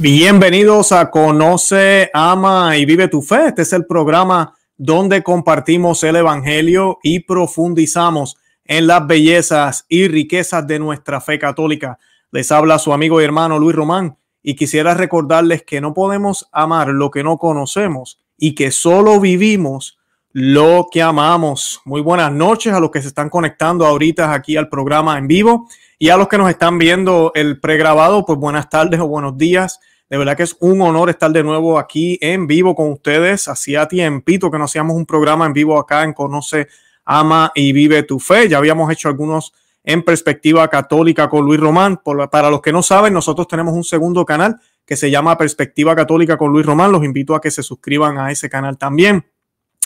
Bienvenidos a Conoce, Ama y Vive tu Fe. Este es el programa donde compartimos el Evangelio y profundizamos en las bellezas y riquezas de nuestra fe católica. Les habla su amigo y hermano Luis Román y quisiera recordarles que no podemos amar lo que no conocemos y que solo vivimos lo que amamos. Muy buenas noches a los que se están conectando ahorita aquí al programa en vivo y a los que nos están viendo el pregrabado, pues buenas tardes o buenos días de verdad que es un honor estar de nuevo aquí en vivo con ustedes. Hacía tiempito que no hacíamos un programa en vivo acá en Conoce, Ama y Vive tu Fe. Ya habíamos hecho algunos en perspectiva católica con Luis Román. para los que no saben, nosotros tenemos un segundo canal que se llama Perspectiva Católica con Luis Román. Los invito a que se suscriban a ese canal también.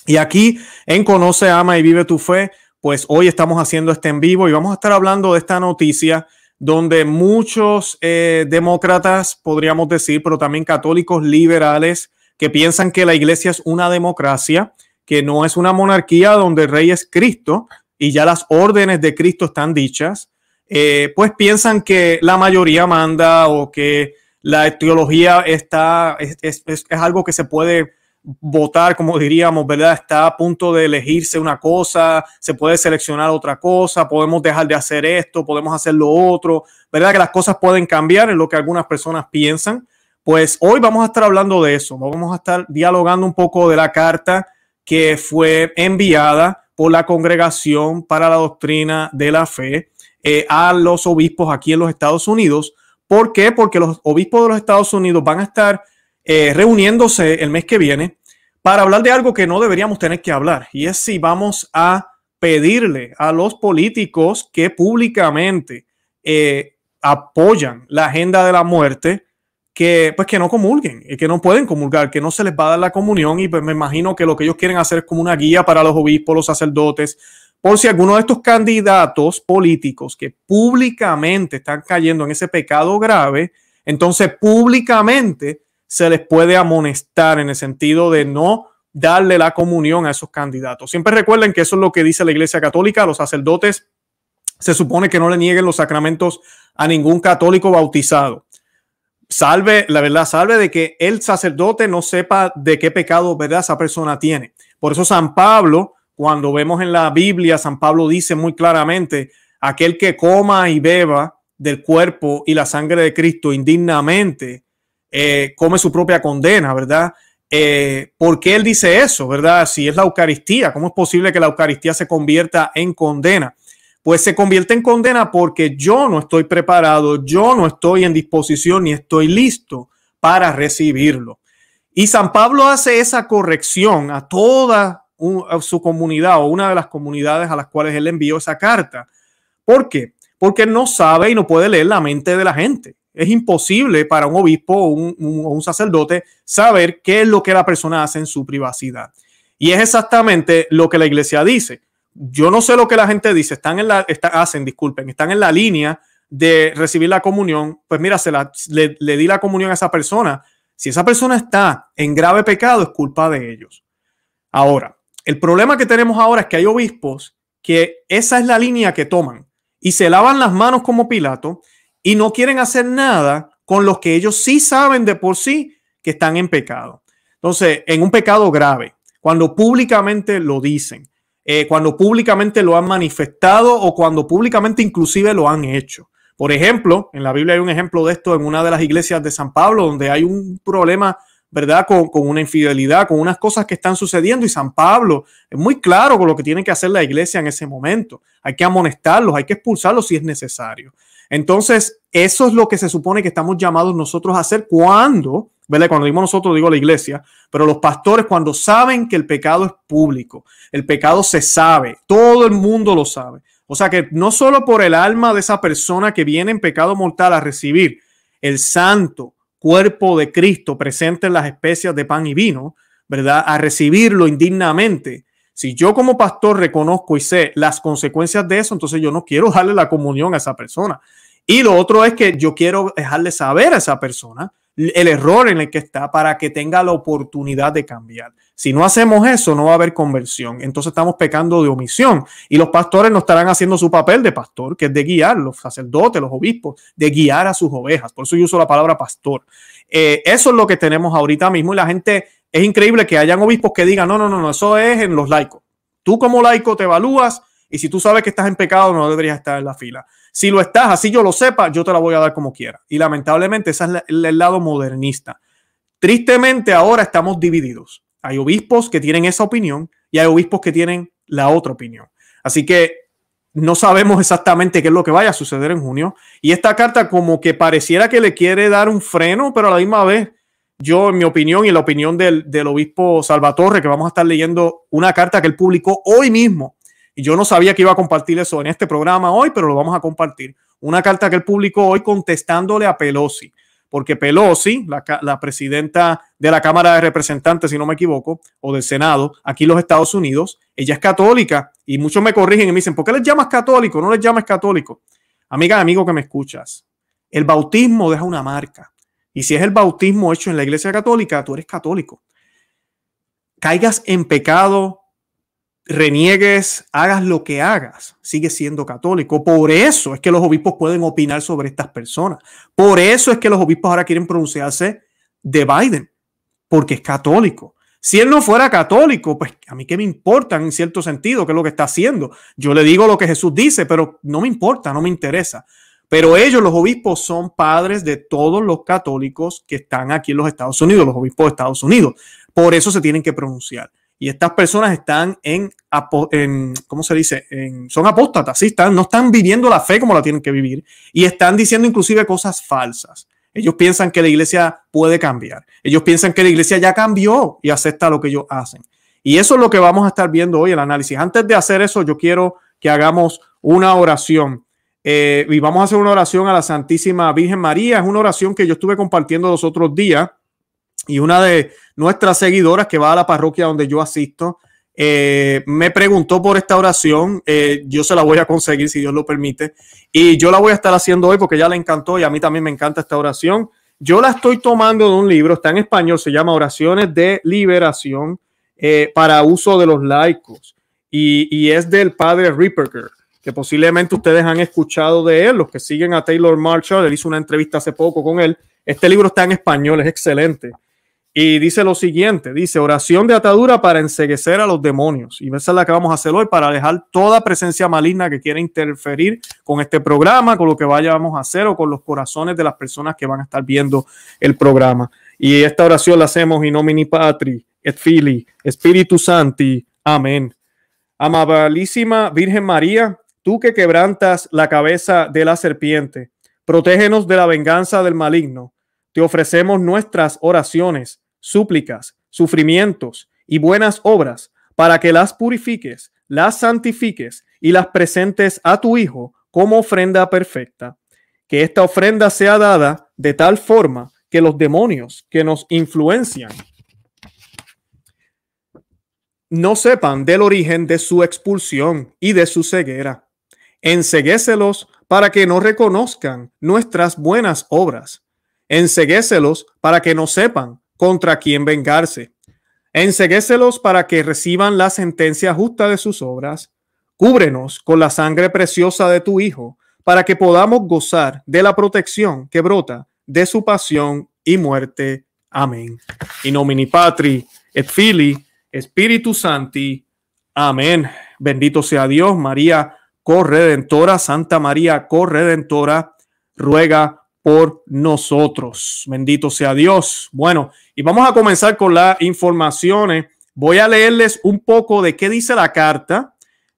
Y aquí en Conoce, Ama y Vive tu Fe, pues hoy estamos haciendo este en vivo y vamos a estar hablando de esta noticia donde muchos eh, demócratas, podríamos decir, pero también católicos liberales, que piensan que la iglesia es una democracia, que no es una monarquía donde el rey es Cristo y ya las órdenes de Cristo están dichas, eh, pues piensan que la mayoría manda o que la teología está, es algo que se puede votar, como diríamos, ¿verdad? Está a punto de elegirse una cosa, se puede seleccionar otra cosa, podemos dejar de hacer esto, podemos hacer lo otro, ¿verdad? Que las cosas pueden cambiar en lo que algunas personas piensan. Pues hoy vamos a estar hablando de eso, vamos a estar dialogando un poco de la carta que fue enviada por la Congregación para la Doctrina de la Fe eh, a los obispos aquí en los Estados Unidos. ¿Por qué? Porque los obispos de los Estados Unidos van a estar eh, reuniéndose el mes que viene para hablar de algo que no deberíamos tener que hablar, y es si vamos a pedirle a los políticos que públicamente eh, apoyan la agenda de la muerte, que pues que no comulguen, y eh, que no pueden comulgar, que no se les va a dar la comunión y pues me imagino que lo que ellos quieren hacer es como una guía para los obispos, los sacerdotes, por si alguno de estos candidatos políticos que públicamente están cayendo en ese pecado grave, entonces públicamente se les puede amonestar en el sentido de no darle la comunión a esos candidatos. Siempre recuerden que eso es lo que dice la Iglesia Católica, los sacerdotes se supone que no le nieguen los sacramentos a ningún católico bautizado. Salve, la verdad, salve de que el sacerdote no sepa de qué pecado, ¿verdad? Esa persona tiene. Por eso San Pablo, cuando vemos en la Biblia, San Pablo dice muy claramente, aquel que coma y beba del cuerpo y la sangre de Cristo indignamente, eh, come su propia condena, ¿verdad? Eh, ¿Por qué él dice eso, verdad? Si es la Eucaristía, ¿cómo es posible que la Eucaristía se convierta en condena? Pues se convierte en condena porque yo no estoy preparado, yo no estoy en disposición ni estoy listo para recibirlo. Y San Pablo hace esa corrección a toda su comunidad o una de las comunidades a las cuales él envió esa carta. ¿Por qué? Porque no sabe y no puede leer la mente de la gente es imposible para un obispo o un, sacerdote saber qué es lo que la persona hace en su privacidad. Y es exactamente lo que la iglesia dice. Yo no sé lo que la gente dice, están en la, hacen, disculpen, están en la línea de recibir la comunión. Pues mira, se la, le, le di la comunión a esa persona. Si esa persona está en grave pecado, es culpa de ellos. Ahora, el problema que tenemos ahora es que hay obispos que esa es la línea que toman y se lavan las manos como Pilato y no quieren hacer nada con los que ellos sí saben de por sí que están en pecado. Entonces, en un pecado grave, cuando públicamente lo dicen, eh, cuando públicamente lo han manifestado o cuando públicamente inclusive lo han hecho. Por ejemplo, en la Biblia hay un ejemplo de esto en una de las iglesias de San Pablo, donde hay un problema, ¿verdad?, con, con una infidelidad, con unas cosas que están sucediendo y San Pablo es muy claro con lo que tiene que hacer la iglesia en ese momento. Hay que amonestarlos, hay que expulsarlos si es necesario. Entonces, eso es lo que se supone que estamos llamados nosotros a hacer cuando, ¿verdad? Cuando digo nosotros, digo la iglesia, pero los pastores cuando saben que el pecado es público, el pecado se sabe, todo el mundo lo sabe. O sea que no solo por el alma de esa persona que viene en pecado mortal a recibir el santo cuerpo de Cristo presente en las especias de pan y vino, ¿verdad? A recibirlo indignamente, si yo como pastor reconozco y sé las consecuencias de eso, entonces yo no quiero darle la comunión a esa persona. Y lo otro es que yo quiero dejarle saber a esa persona el error en el que está para que tenga la oportunidad de cambiar. Si no hacemos eso, no va a haber conversión. Entonces estamos pecando de omisión y los pastores no estarán haciendo su papel de pastor, que es de guiar, los sacerdotes, los obispos, de guiar a sus ovejas. Por eso yo uso la palabra pastor. Eh, eso es lo que tenemos ahorita mismo y la gente, es increíble que hayan obispos que digan, no, no, no, no, eso es en los laicos. Tú como laico te evalúas y si tú sabes que estás en pecado, no deberías estar en la fila. Si lo estás, así yo lo sepa, yo te la voy a dar como quiera. Y lamentablemente ese es el, lado modernista. Tristemente ahora estamos divididos. Hay obispos que tienen esa opinión y hay obispos que tienen la otra opinión. Así que no sabemos exactamente qué es lo que vaya a suceder en junio. Y esta carta como que pareciera que le quiere dar un freno, pero a la misma vez, yo en mi opinión y la opinión del, del obispo Salvatore, que vamos a estar leyendo una carta que él publicó hoy mismo y yo no sabía que iba a compartir eso en este programa hoy, pero lo vamos a compartir. Una carta que él publicó hoy contestándole a Pelosi, porque Pelosi, la, presidenta de la Cámara de Representantes, si no me equivoco, o del Senado, aquí en los Estados Unidos, ella es católica y muchos me corrigen y me dicen, ¿por qué les llamas católico? No les llamas católico. Amiga, amigo que me escuchas, el bautismo deja una marca. Y si es el bautismo hecho en la Iglesia Católica, tú eres católico. Caigas en pecado reniegues, hagas lo que hagas, sigue siendo católico. Por eso es que los obispos pueden opinar sobre estas personas. Por eso es que los obispos ahora quieren pronunciarse de Biden, porque es católico. Si él no fuera católico, pues a mí qué me importa en cierto sentido qué es lo que está haciendo. Yo le digo lo que Jesús dice, pero no me importa, no me interesa. Pero ellos, los obispos, son padres de todos los católicos que están aquí en los Estados Unidos, los obispos de Estados Unidos. Por eso se tienen que pronunciar y estas personas están en, ¿cómo se dice? son apóstatas, ¿sí? están, no están viviendo la fe como la tienen que vivir y están diciendo inclusive cosas falsas. Ellos piensan que la iglesia puede cambiar. Ellos piensan que la iglesia ya cambió y acepta lo que ellos hacen. Y eso es lo que vamos a estar viendo hoy, el análisis. Antes de hacer eso, yo quiero que hagamos una oración. Eh, y vamos a hacer una oración a la Santísima Virgen María. Es una oración que yo estuve compartiendo los otros días y una de nuestras seguidoras que va a la parroquia donde yo asisto, eh, me preguntó por esta oración, eh, yo se la voy a conseguir si Dios lo permite, y yo la voy a estar haciendo hoy porque ya le encantó y a mí también me encanta esta oración. Yo la estoy tomando de un libro, está en español, se llama Oraciones de Liberación eh, para Uso de los Laicos, y, es del padre Ripperger, que posiblemente ustedes han escuchado de él, los que siguen a Taylor Marshall, él hizo una entrevista hace poco con él. Este libro está en español, es excelente. Y dice lo siguiente, dice oración de atadura para enseguecer a los demonios. Y esa es la que vamos a hacer hoy para alejar toda presencia maligna que quiera interferir con este programa, con lo que vayamos a hacer o con los corazones de las personas que van a estar viendo el programa. Y esta oración la hacemos in nomini patri, et fili, Espíritu Santi. Amén. Amabilísima Virgen María, tú que quebrantas la cabeza de la serpiente, protégenos de la venganza del maligno. Te ofrecemos nuestras oraciones súplicas, sufrimientos y buenas obras, para que las purifiques, las santifiques y las presentes a tu Hijo como ofrenda perfecta. Que esta ofrenda sea dada de tal forma que los demonios que nos influencian no sepan del origen de su expulsión y de su ceguera. Enseguécelos para que no reconozcan nuestras buenas obras. Enseguécelos para que no sepan contra quien vengarse. Enseguécelos para que reciban la sentencia justa de sus obras. Cúbrenos con la sangre preciosa de tu Hijo, para que podamos gozar de la protección que brota de su pasión y muerte. Amén. In nomini Patri, et Fili, Espíritu Santi. Amén. Bendito sea Dios, María corredentora, Santa María corredentora, ruega por nosotros. Bendito sea Dios. Bueno, y vamos a comenzar con las informaciones. Voy a leerles un poco de qué dice la carta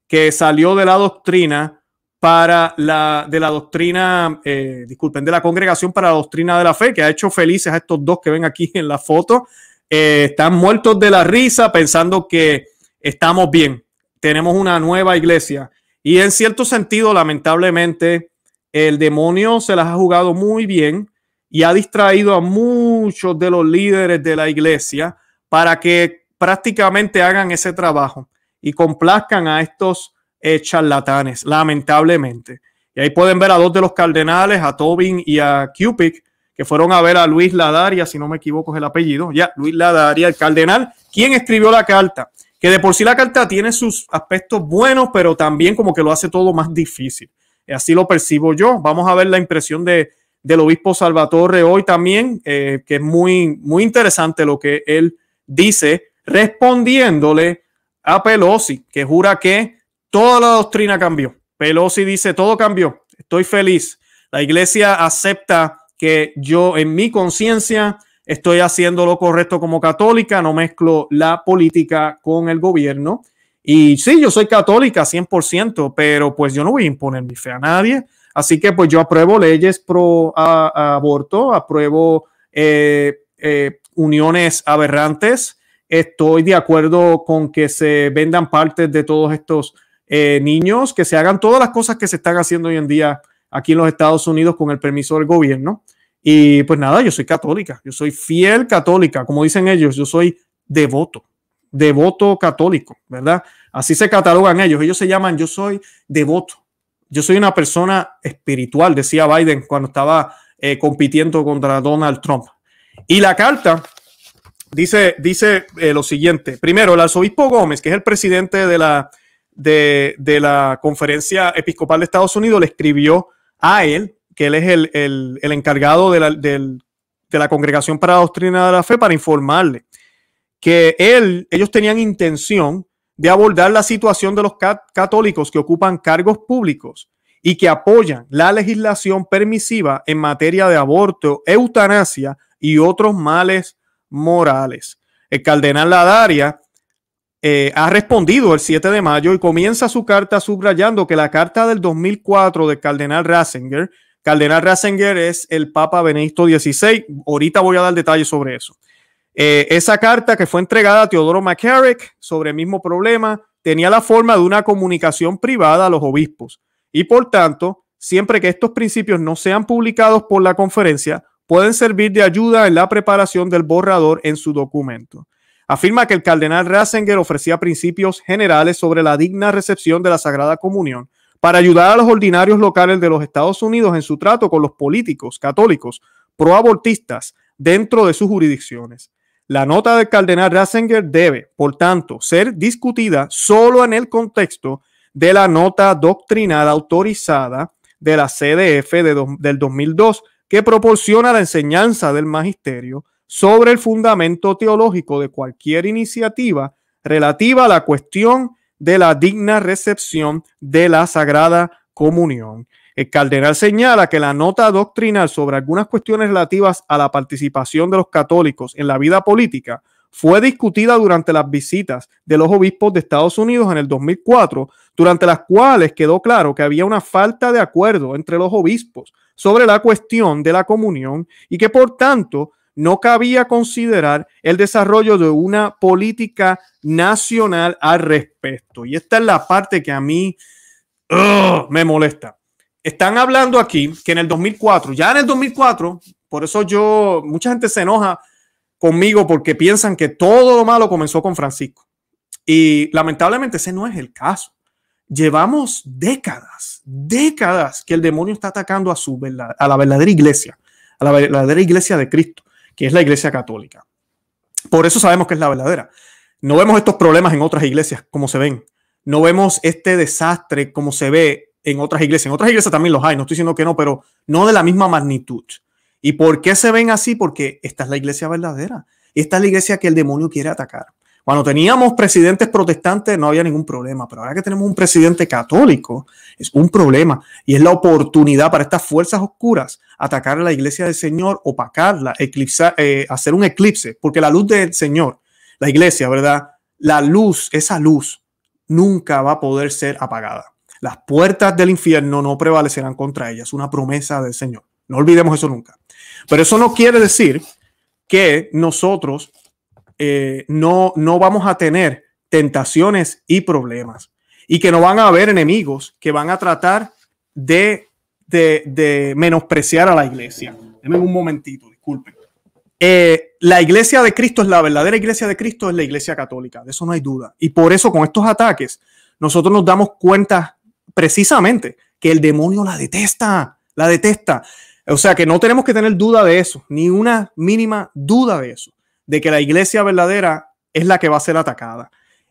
que salió de la doctrina para la de la doctrina, eh, disculpen, de la congregación para la doctrina de la fe, que ha hecho felices a estos dos que ven aquí en la foto. Eh, están muertos de la risa pensando que estamos bien, tenemos una nueva iglesia. Y en cierto sentido, lamentablemente, el demonio se las ha jugado muy bien y ha distraído a muchos de los líderes de la iglesia para que prácticamente hagan ese trabajo y complazcan a estos eh, charlatanes, lamentablemente. Y ahí pueden ver a dos de los cardenales, a Tobin y a Cupic, que fueron a ver a Luis Ladaria, si no me equivoco es el apellido, ya, Luis Ladaria, el cardenal, quien escribió la carta, que de por sí la carta tiene sus aspectos buenos, pero también como que lo hace todo más difícil. Así lo percibo yo. Vamos a ver la impresión de, del obispo Salvatore hoy también, eh, que es muy, muy interesante lo que él dice respondiéndole a Pelosi, que jura que toda la doctrina cambió. Pelosi dice, todo cambió, estoy feliz. La iglesia acepta que yo en mi conciencia estoy haciendo lo correcto como católica, no mezclo la política con el gobierno. Y sí, yo soy católica 100%, pero pues yo no voy a imponer mi fe a nadie. Así que pues yo apruebo leyes pro aborto, apruebo eh, eh, uniones aberrantes, estoy de acuerdo con que se vendan partes de todos estos eh, niños, que se hagan todas las cosas que se están haciendo hoy en día aquí en los Estados Unidos con el permiso del gobierno. Y pues nada, yo soy católica, yo soy fiel católica, como dicen ellos, yo soy devoto devoto católico, ¿verdad? Así se catalogan ellos. Ellos se llaman yo soy devoto. Yo soy una persona espiritual, decía Biden cuando estaba eh, compitiendo contra Donald Trump. Y la carta dice, dice eh, lo siguiente. Primero, el arzobispo Gómez, que es el presidente de la, de, la Conferencia Episcopal de Estados Unidos, le escribió a él, que él es el, encargado de la, de la Congregación para la Doctrina de la Fe, para informarle que él, ellos tenían intención de abordar la situación de los católicos que ocupan cargos públicos y que apoyan la legislación permisiva en materia de aborto, eutanasia y otros males morales. El cardenal Ladaria eh, ha respondido el 7 de mayo y comienza su carta subrayando que la carta del 2004 del cardenal Ratzinger, cardenal Ratzinger es el Papa Benedicto XVI, ahorita voy a dar detalles sobre eso, eh, esa carta que fue entregada a Teodoro McCarrick sobre el mismo problema tenía la forma de una comunicación privada a los obispos y por tanto, siempre que estos principios no sean publicados por la conferencia, pueden servir de ayuda en la preparación del borrador en su documento. Afirma que el cardenal Ratzinger ofrecía principios generales sobre la digna recepción de la Sagrada Comunión para ayudar a los ordinarios locales de los Estados Unidos en su trato con los políticos católicos proabortistas dentro de sus jurisdicciones. La nota del cardenal Ratzinger debe, por tanto, ser discutida solo en el contexto de la nota doctrinal autorizada de la CDF del 2002, que proporciona la enseñanza del magisterio sobre el fundamento teológico de cualquier iniciativa relativa a la cuestión de la digna recepción de la Sagrada Comunión. El cardenal señala que la nota doctrinal sobre algunas cuestiones relativas a la participación de los católicos en la vida política fue discutida durante las visitas de los obispos de Estados Unidos en el 2004, durante las cuales quedó claro que había una falta de acuerdo entre los obispos sobre la cuestión de la comunión y que por tanto no cabía considerar el desarrollo de una política nacional al respecto. Y esta es la parte que a mí me molesta están hablando aquí que en el 2004, ya en el 2004, por eso yo, mucha gente se enoja conmigo porque piensan que todo lo malo comenzó con Francisco. Y lamentablemente ese no es el caso. Llevamos décadas, décadas que el demonio está atacando a, su, a la verdadera iglesia, a la verdadera iglesia de Cristo, que es la iglesia católica. Por eso sabemos que es la verdadera. No vemos estos problemas en otras iglesias como se ven. No vemos este desastre como se ve en otras iglesias. En otras iglesias también los hay, no estoy diciendo que no, pero no de la misma magnitud. ¿Y por qué se ven así? Porque esta es la iglesia verdadera. Esta es la iglesia que el demonio quiere atacar. Cuando teníamos presidentes protestantes no había ningún problema, pero ahora que tenemos un presidente católico es un problema y es la oportunidad para estas fuerzas oscuras atacar a la iglesia del Señor, opacarla, eclipsar, eh, hacer un eclipse, porque la luz del Señor, la iglesia, ¿verdad? La luz, esa luz, nunca va a poder ser apagada. Las puertas del infierno no prevalecerán contra ellas. Es una promesa del Señor. No olvidemos eso nunca. Pero eso no quiere decir que nosotros eh, no, no vamos a tener tentaciones y problemas y que no van a haber enemigos que van a tratar de, de, menospreciar a la iglesia. Denme un momentito, disculpen. Eh, la iglesia de Cristo es la verdadera iglesia de Cristo, es la iglesia católica, de eso no hay duda. Y por eso con estos ataques nosotros nos damos cuenta precisamente que el demonio la detesta, la detesta. O sea que no tenemos que tener duda de eso, ni una mínima duda de eso, de que la iglesia verdadera es la que va a ser atacada.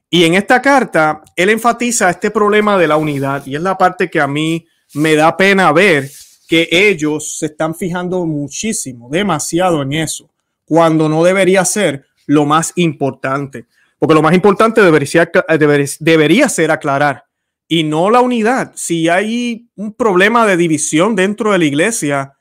Y en esta carta, él enfatiza este problema de la unidad y es la parte que a mí me da pena ver que ellos se están fijando muchísimo, demasiado en eso, cuando no debería ser lo más importante. Porque lo más importante debería, ser aclarar y no la unidad. Si hay un problema de división dentro de la iglesia,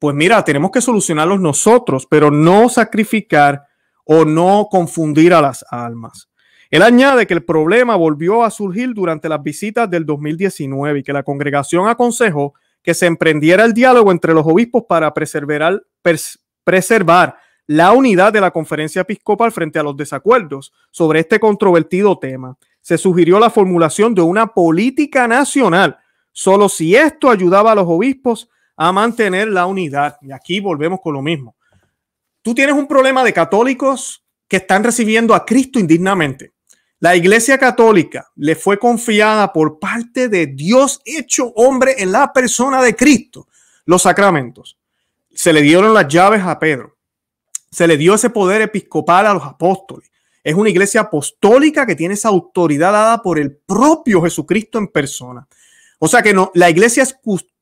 pues mira, tenemos que solucionarlos nosotros, pero no sacrificar o no confundir a las almas. Él añade que el problema volvió a surgir durante las visitas del 2019 y que la congregación aconsejó que se emprendiera el diálogo entre los obispos para preservar, preservar la unidad de la conferencia episcopal frente a los desacuerdos sobre este controvertido tema. Se sugirió la formulación de una política nacional, solo si esto ayudaba a los obispos a mantener la unidad. Y aquí volvemos con lo mismo. Tú tienes un problema de católicos que están recibiendo a Cristo indignamente. La Iglesia Católica le fue confiada por parte de Dios hecho hombre en la persona de Cristo los sacramentos. Se le dieron las llaves a Pedro se le dio ese poder episcopal a los apóstoles. Es una iglesia apostólica que tiene esa autoridad dada por el propio Jesucristo en persona. O sea que no, la iglesia es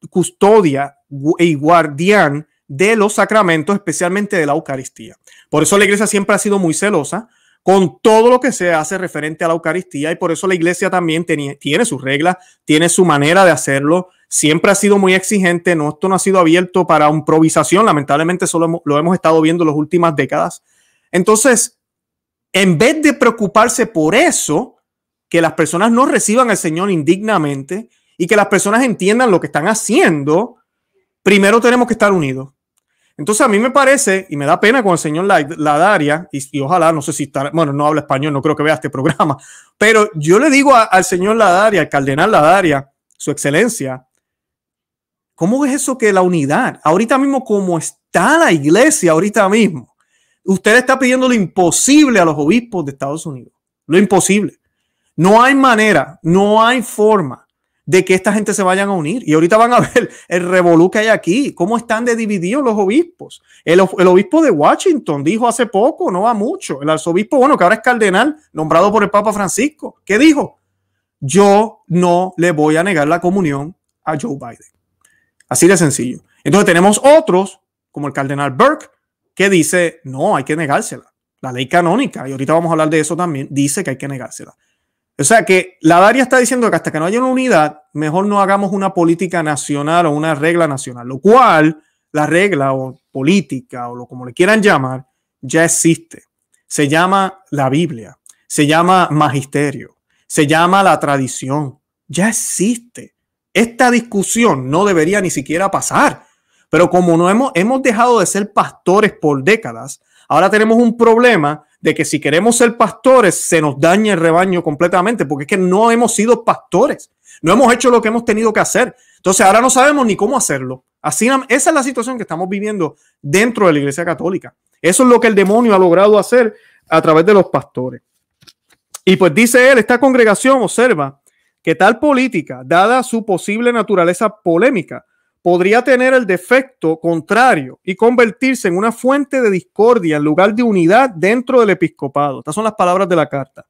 custodia y guardián de los sacramentos, especialmente de la Eucaristía. Por eso la iglesia siempre ha sido muy celosa con todo lo que se hace referente a la Eucaristía y por eso la iglesia también tiene, tiene sus reglas, tiene su manera de hacerlo siempre ha sido muy exigente, no, esto no ha sido abierto para improvisación, lamentablemente solo lo hemos estado viendo en las últimas décadas. Entonces, en vez de preocuparse por eso, que las personas no reciban al Señor indignamente y que las personas entiendan lo que están haciendo, primero tenemos que estar unidos. Entonces a mí me parece, y me da pena con el señor Ladaria, y, ojalá, no sé si está, bueno, no habla español, no creo que vea este programa, pero yo le digo al señor Ladaria, al cardenal Ladaria, su excelencia, ¿Cómo es eso que la unidad, ahorita mismo como está la iglesia, ahorita mismo, usted está pidiendo lo imposible a los obispos de Estados Unidos? Lo imposible. No hay manera, no hay forma de que esta gente se vayan a unir. Y ahorita van a ver el revolú que hay aquí, cómo están de divididos los obispos. El, el, obispo de Washington dijo hace poco, no va mucho, el arzobispo, bueno, que ahora es cardenal, nombrado por el Papa Francisco, ¿qué dijo? Yo no le voy a negar la comunión a Joe Biden. Así de sencillo. Entonces tenemos otros, como el cardenal Burke, que dice, no, hay que negársela. La ley canónica, y ahorita vamos a hablar de eso también, dice que hay que negársela. O sea que la Daria está diciendo que hasta que no haya una unidad, mejor no hagamos una política nacional o una regla nacional, lo cual la regla o política o lo como le quieran llamar, ya existe. Se llama la Biblia, se llama magisterio, se llama la tradición, ya existe. Esta discusión no debería ni siquiera pasar. Pero como no hemos, hemos dejado de ser pastores por décadas, ahora tenemos un problema de que si queremos ser pastores se nos daña el rebaño completamente, porque es que no hemos sido pastores, no hemos hecho lo que hemos tenido que hacer. Entonces ahora no sabemos ni cómo hacerlo. Así, esa es la situación que estamos viviendo dentro de la Iglesia Católica. Eso es lo que el demonio ha logrado hacer a través de los pastores. Y pues dice él, esta congregación, observa, que tal política, dada su posible naturaleza polémica, podría tener el defecto contrario y convertirse en una fuente de discordia en lugar de unidad dentro del episcopado. Estas son las palabras de la carta.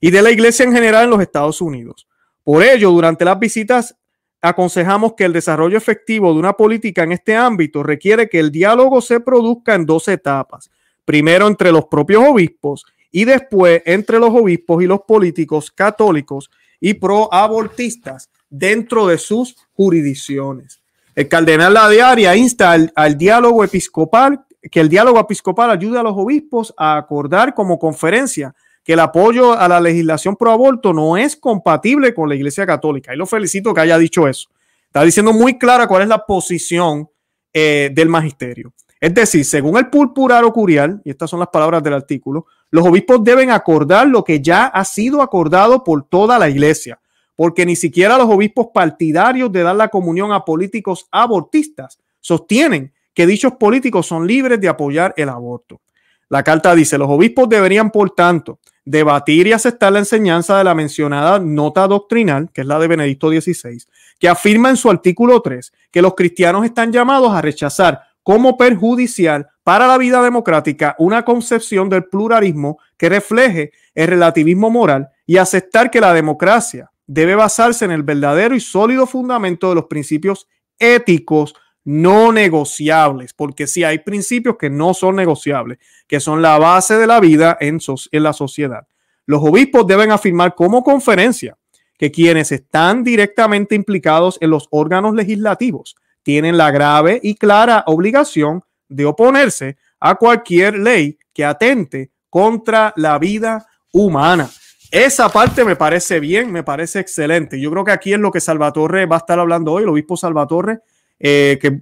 Y de la iglesia en general en los Estados Unidos. Por ello, durante las visitas aconsejamos que el desarrollo efectivo de una política en este ámbito requiere que el diálogo se produzca en dos etapas. Primero entre los propios obispos y después entre los obispos y los políticos católicos y pro-abortistas dentro de sus jurisdicciones. El cardenal La Diaria insta al, diálogo episcopal, que el diálogo episcopal ayude a los obispos a acordar como conferencia que el apoyo a la legislación pro aborto no es compatible con la Iglesia Católica. Y lo felicito que haya dicho eso. Está diciendo muy clara cuál es la posición eh, del magisterio. Es decir, según el púlpurar o curial, y estas son las palabras del artículo, los obispos deben acordar lo que ya ha sido acordado por toda la iglesia, porque ni siquiera los obispos partidarios de dar la comunión a políticos abortistas sostienen que dichos políticos son libres de apoyar el aborto. La carta dice, los obispos deberían, por tanto, debatir y aceptar la enseñanza de la mencionada nota doctrinal, que es la de Benedicto XVI, que afirma en su artículo 3 que los cristianos están llamados a rechazar cómo perjudicial para la vida democrática una concepción del pluralismo que refleje el relativismo moral y aceptar que la democracia debe basarse en el verdadero y sólido fundamento de los principios éticos no negociables, porque si hay principios que no son negociables, que son la base de la vida en, en la sociedad. Los obispos deben afirmar como conferencia que quienes están directamente implicados en los órganos legislativos tienen la grave y clara obligación de oponerse a cualquier ley que atente contra la vida humana. Esa parte me parece bien, me parece excelente. Yo creo que aquí es lo que Salvatore va a estar hablando hoy, el obispo Salvatore, eh, que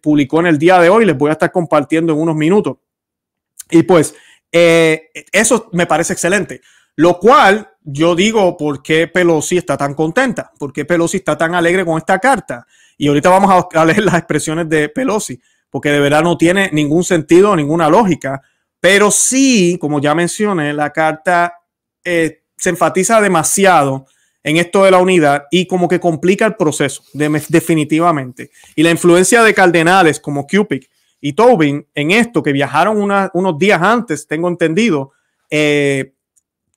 publicó en el día de hoy, les voy a estar compartiendo en unos minutos. Y pues, eh, eso me parece excelente. Lo cual yo digo, ¿por qué Pelosi está tan contenta? ¿Por qué Pelosi está tan alegre con esta carta? Y ahorita vamos a, leer las expresiones de Pelosi, porque de verdad no tiene ningún sentido, ninguna lógica. Pero sí, como ya mencioné, la carta eh, se enfatiza demasiado en esto de la unidad y como que complica el proceso, definitivamente. Y la influencia de cardenales como Cupic y Tobin en esto, que viajaron unos días antes, tengo entendido, eh,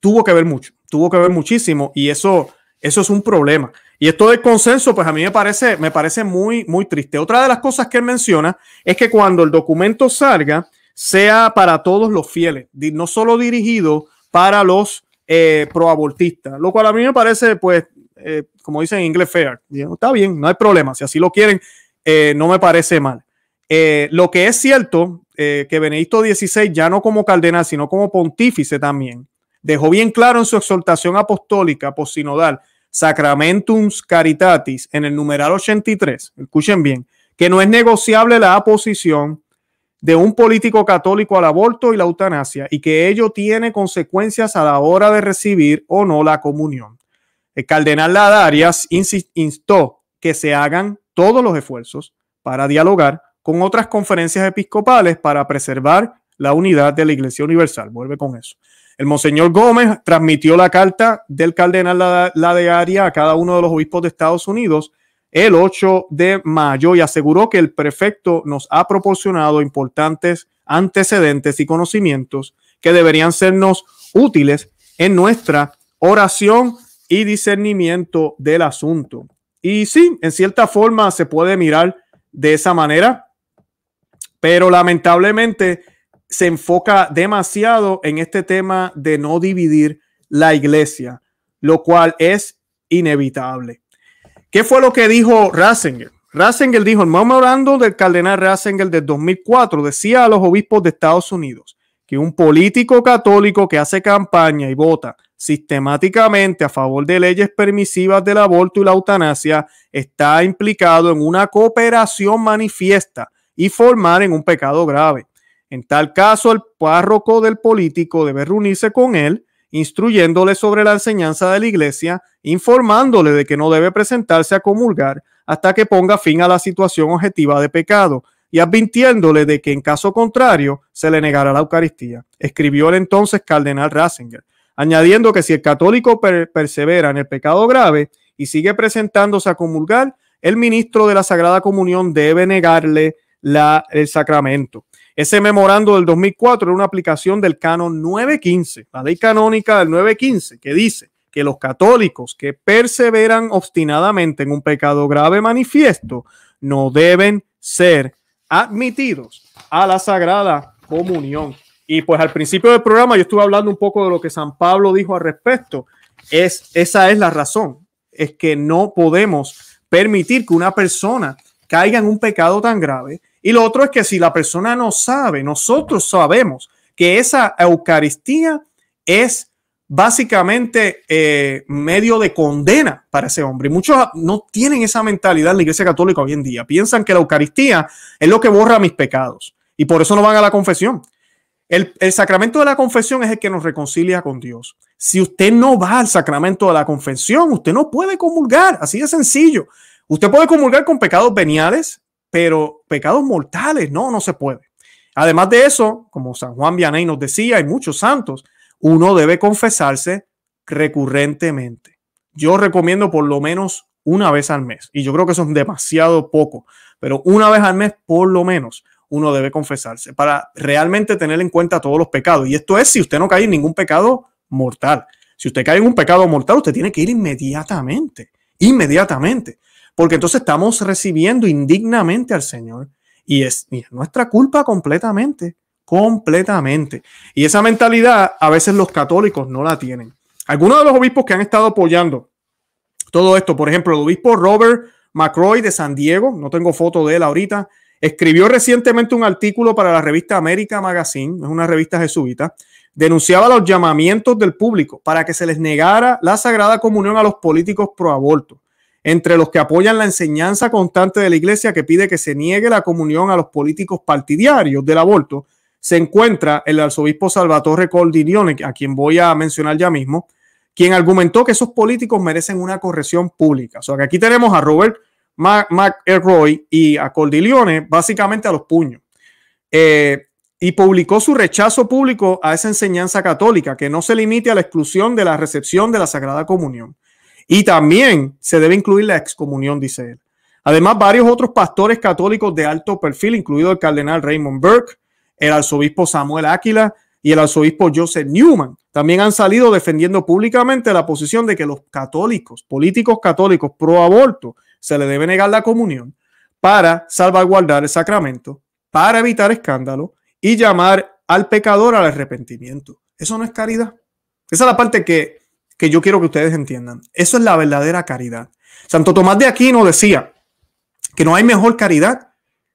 tuvo que ver mucho, tuvo que ver muchísimo y eso, eso es un problema. Y esto del consenso, pues a mí me parece, me parece muy, muy triste. Otra de las cosas que él menciona es que cuando el documento salga, sea para todos los fieles, no solo dirigido para los eh, proabortistas, lo cual a mí me parece, pues, eh, como dicen en inglés, fair. Está bien, no hay problema. Si así lo quieren, eh, no me parece mal. lo que es cierto, que Benedicto XVI, ya no como cardenal, sino como pontífice también, dejó bien claro en su exhortación apostólica posinodal Sacramentum Caritatis, en el numeral 83, escuchen bien, que no es negociable la posición de un político católico al aborto y la eutanasia y que ello tiene consecuencias a la hora de recibir o no la comunión. El cardenal Ladarias instó que se hagan todos los esfuerzos para dialogar con otras conferencias episcopales para preservar la unidad de la Iglesia Universal. Vuelve con eso. El Monseñor Gómez transmitió la carta del cardenal Ladearia a cada uno de los obispos de Estados Unidos el 8 de mayo y aseguró que el prefecto nos ha proporcionado importantes antecedentes y conocimientos que deberían sernos útiles en nuestra oración y discernimiento del asunto. Y sí, en cierta forma se puede mirar de esa manera, pero lamentablemente se enfoca demasiado en este tema de no dividir la iglesia, lo cual es inevitable. ¿Qué fue lo que dijo Ratzinger? Ratzinger dijo, el memorando del cardenal Ratzinger del 2004 decía a los obispos de Estados Unidos que un político católico que hace campaña y vota sistemáticamente a favor de leyes permisivas del aborto y la eutanasia está implicado en una cooperación manifiesta y formar en un pecado grave. En tal caso, el párroco del político debe reunirse con él, instruyéndole sobre la enseñanza de la iglesia, informándole de que no debe presentarse a comulgar hasta que ponga fin a la situación objetiva de pecado y advirtiéndole de que en caso contrario se le negará la Eucaristía, escribió el entonces cardenal Ratzinger, añadiendo que si el católico persevera en el pecado grave y sigue presentándose a comulgar, el ministro de la Sagrada Comunión debe negarle el sacramento. Ese memorando del 2004 era una aplicación del canon 915, la ley canónica del 915, que dice que los católicos que perseveran obstinadamente en un pecado grave manifiesto no deben ser admitidos a la sagrada comunión. Y pues al principio del programa yo estuve hablando un poco de lo que San Pablo dijo al respecto. Es, esa es la razón, es que no podemos permitir que una persona caiga en un pecado tan grave y lo otro es que si la persona no sabe, nosotros sabemos que esa Eucaristía es básicamente eh, medio de condena para ese hombre. muchos no tienen esa mentalidad en la Iglesia Católica hoy en día. Piensan que la Eucaristía es lo que borra mis pecados y por eso no van a la confesión. El, el, sacramento de la confesión es el que nos reconcilia con Dios. Si usted no va al sacramento de la confesión, usted no puede comulgar, así de sencillo. Usted puede comulgar con pecados veniales, pero pecados mortales, no, no se puede. Además de eso, como San Juan Vianney nos decía, hay muchos santos, uno debe confesarse recurrentemente. Yo recomiendo por lo menos una vez al mes, y yo creo que son demasiado poco, pero una vez al mes por lo menos uno debe confesarse para realmente tener en cuenta todos los pecados. Y esto es si usted no cae en ningún pecado mortal. Si usted cae en un pecado mortal, usted tiene que ir inmediatamente, inmediatamente porque entonces estamos recibiendo indignamente al Señor y es, nuestra culpa completamente, completamente. Y esa mentalidad a veces los católicos no la tienen. Algunos de los obispos que han estado apoyando todo esto, por ejemplo, el obispo Robert McCroy de San Diego, no tengo foto de él ahorita, escribió recientemente un artículo para la revista America Magazine, es una revista jesuita, denunciaba los llamamientos del público para que se les negara la sagrada comunión a los políticos pro aborto entre los que apoyan la enseñanza constante de la Iglesia que pide que se niegue la comunión a los políticos partidarios del aborto, se encuentra el arzobispo Salvatore Cordillones, a quien voy a mencionar ya mismo, quien argumentó que esos políticos merecen una corrección pública. O sea, que aquí tenemos a Robert McElroy y a Cordillones básicamente a los puños. Eh, y publicó su rechazo público a esa enseñanza católica, que no se limite a la exclusión de la recepción de la Sagrada Comunión y también se debe incluir la excomunión, dice él. Además, varios otros pastores católicos de alto perfil, incluido el cardenal Raymond Burke, el arzobispo Samuel Áquila y el arzobispo Joseph Newman, también han salido defendiendo públicamente la posición de que los católicos, políticos católicos pro aborto, se le debe negar la comunión para salvaguardar el sacramento, para evitar escándalo y llamar al pecador al arrepentimiento. Eso no es caridad. Esa es la parte que que yo quiero que ustedes entiendan. Eso es la verdadera caridad. Santo Tomás de Aquino decía que no hay mejor caridad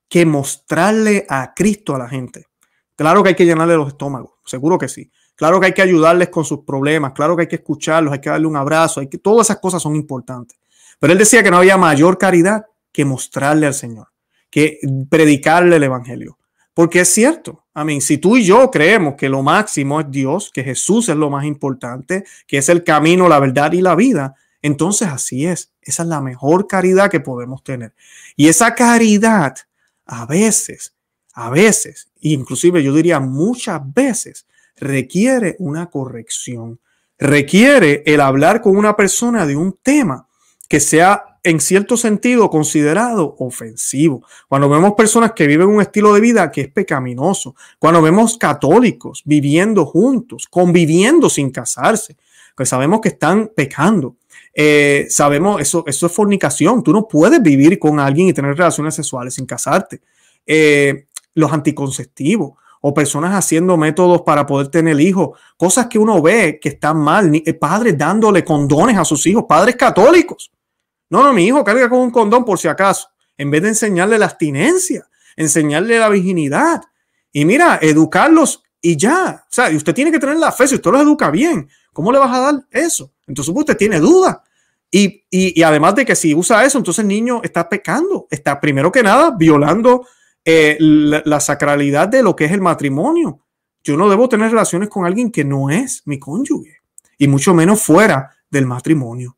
que mostrarle a Cristo a la gente. Claro que hay que llenarle los estómagos, seguro que sí. Claro que hay que ayudarles con sus problemas, claro que hay que escucharlos, hay que darle un abrazo, hay que todas esas cosas son importantes. Pero él decía que no había mayor caridad que mostrarle al Señor, que predicarle el evangelio, porque es cierto. Amén. Si tú y yo creemos que lo máximo es Dios, que Jesús es lo más importante, que es el camino, la verdad y la vida, entonces así es. Esa es la mejor caridad que podemos tener. Y esa caridad a veces, a veces, inclusive yo diría muchas veces, requiere una corrección. Requiere el hablar con una persona de un tema que sea en cierto sentido considerado ofensivo. Cuando vemos personas que viven un estilo de vida que es pecaminoso, cuando vemos católicos viviendo juntos, conviviendo sin casarse, que pues sabemos que están pecando. Eh, sabemos, eso, eso es fornicación. Tú no puedes vivir con alguien y tener relaciones sexuales sin casarte. Eh, los anticonceptivos o personas haciendo métodos para poder tener hijos, cosas que uno ve que están mal, eh, padres dándole condones a sus hijos, padres católicos no, no, mi hijo carga con un condón por si acaso, en vez de enseñarle la abstinencia, enseñarle la virginidad. Y mira, educarlos y ya. O sea, usted tiene que tener la fe, si usted los educa bien, ¿cómo le vas a dar eso? Entonces pues, usted tiene dudas. Y, además de que si usa eso, entonces el niño está pecando, está primero que nada violando eh, la sacralidad de lo que es el matrimonio. Yo no debo tener relaciones con alguien que no es mi cónyuge, y mucho menos fuera del matrimonio.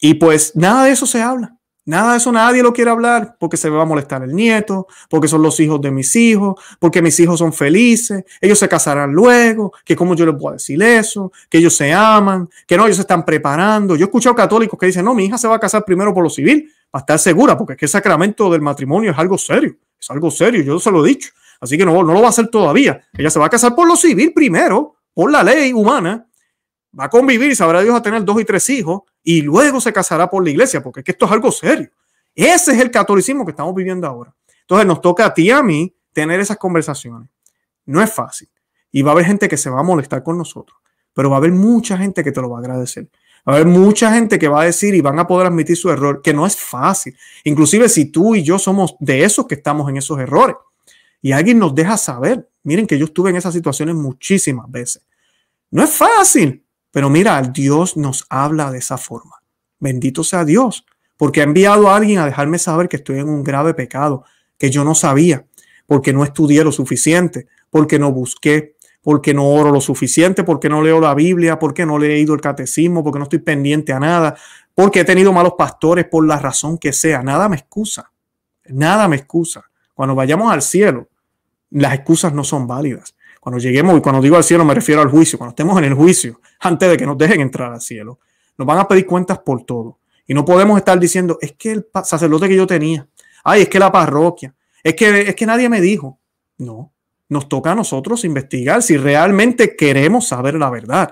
Y pues nada de eso se habla. Nada de eso nadie lo quiere hablar porque se va a molestar el nieto, porque son los hijos de mis hijos, porque mis hijos son felices, ellos se casarán luego, que cómo yo les puedo decir eso, que ellos se aman, que no, ellos se están preparando. Yo he escuchado católicos que dicen, no, mi hija se va a casar primero por lo civil, para estar segura, porque es que el sacramento del matrimonio es algo serio, es algo serio, yo se lo he dicho. Así que no, no lo va a hacer todavía. Ella se va a casar por lo civil primero, por la ley humana, va a convivir, sabrá Dios a tener dos y tres hijos, y luego se casará por la iglesia, porque es que esto es algo serio. Ese es el catolicismo que estamos viviendo ahora. Entonces nos toca a ti y a mí tener esas conversaciones. No es fácil. Y va a haber gente que se va a molestar con nosotros, pero va a haber mucha gente que te lo va a agradecer. Va a haber mucha gente que va a decir y van a poder admitir su error, que no es fácil. Inclusive si tú y yo somos de esos que estamos en esos errores y alguien nos deja saber, miren que yo estuve en esas situaciones muchísimas veces. No es fácil, pero mira, Dios nos habla de esa forma. Bendito sea Dios, porque ha enviado a alguien a dejarme saber que estoy en un grave pecado, que yo no sabía, porque no estudié lo suficiente, porque no busqué, porque no oro lo suficiente, porque no leo la Biblia, porque no he leído el catecismo, porque no estoy pendiente a nada, porque he tenido malos pastores por la razón que sea. Nada me excusa, nada me excusa. Cuando vayamos al cielo, las excusas no son válidas. Cuando lleguemos, y cuando digo al cielo me refiero al juicio, cuando estemos en el juicio, antes de que nos dejen entrar al cielo, nos van a pedir cuentas por todo. Y no podemos estar diciendo, es que el sacerdote que yo tenía, ay, es que la parroquia, es que, es que nadie me dijo. No, nos toca a nosotros investigar si realmente queremos saber la verdad,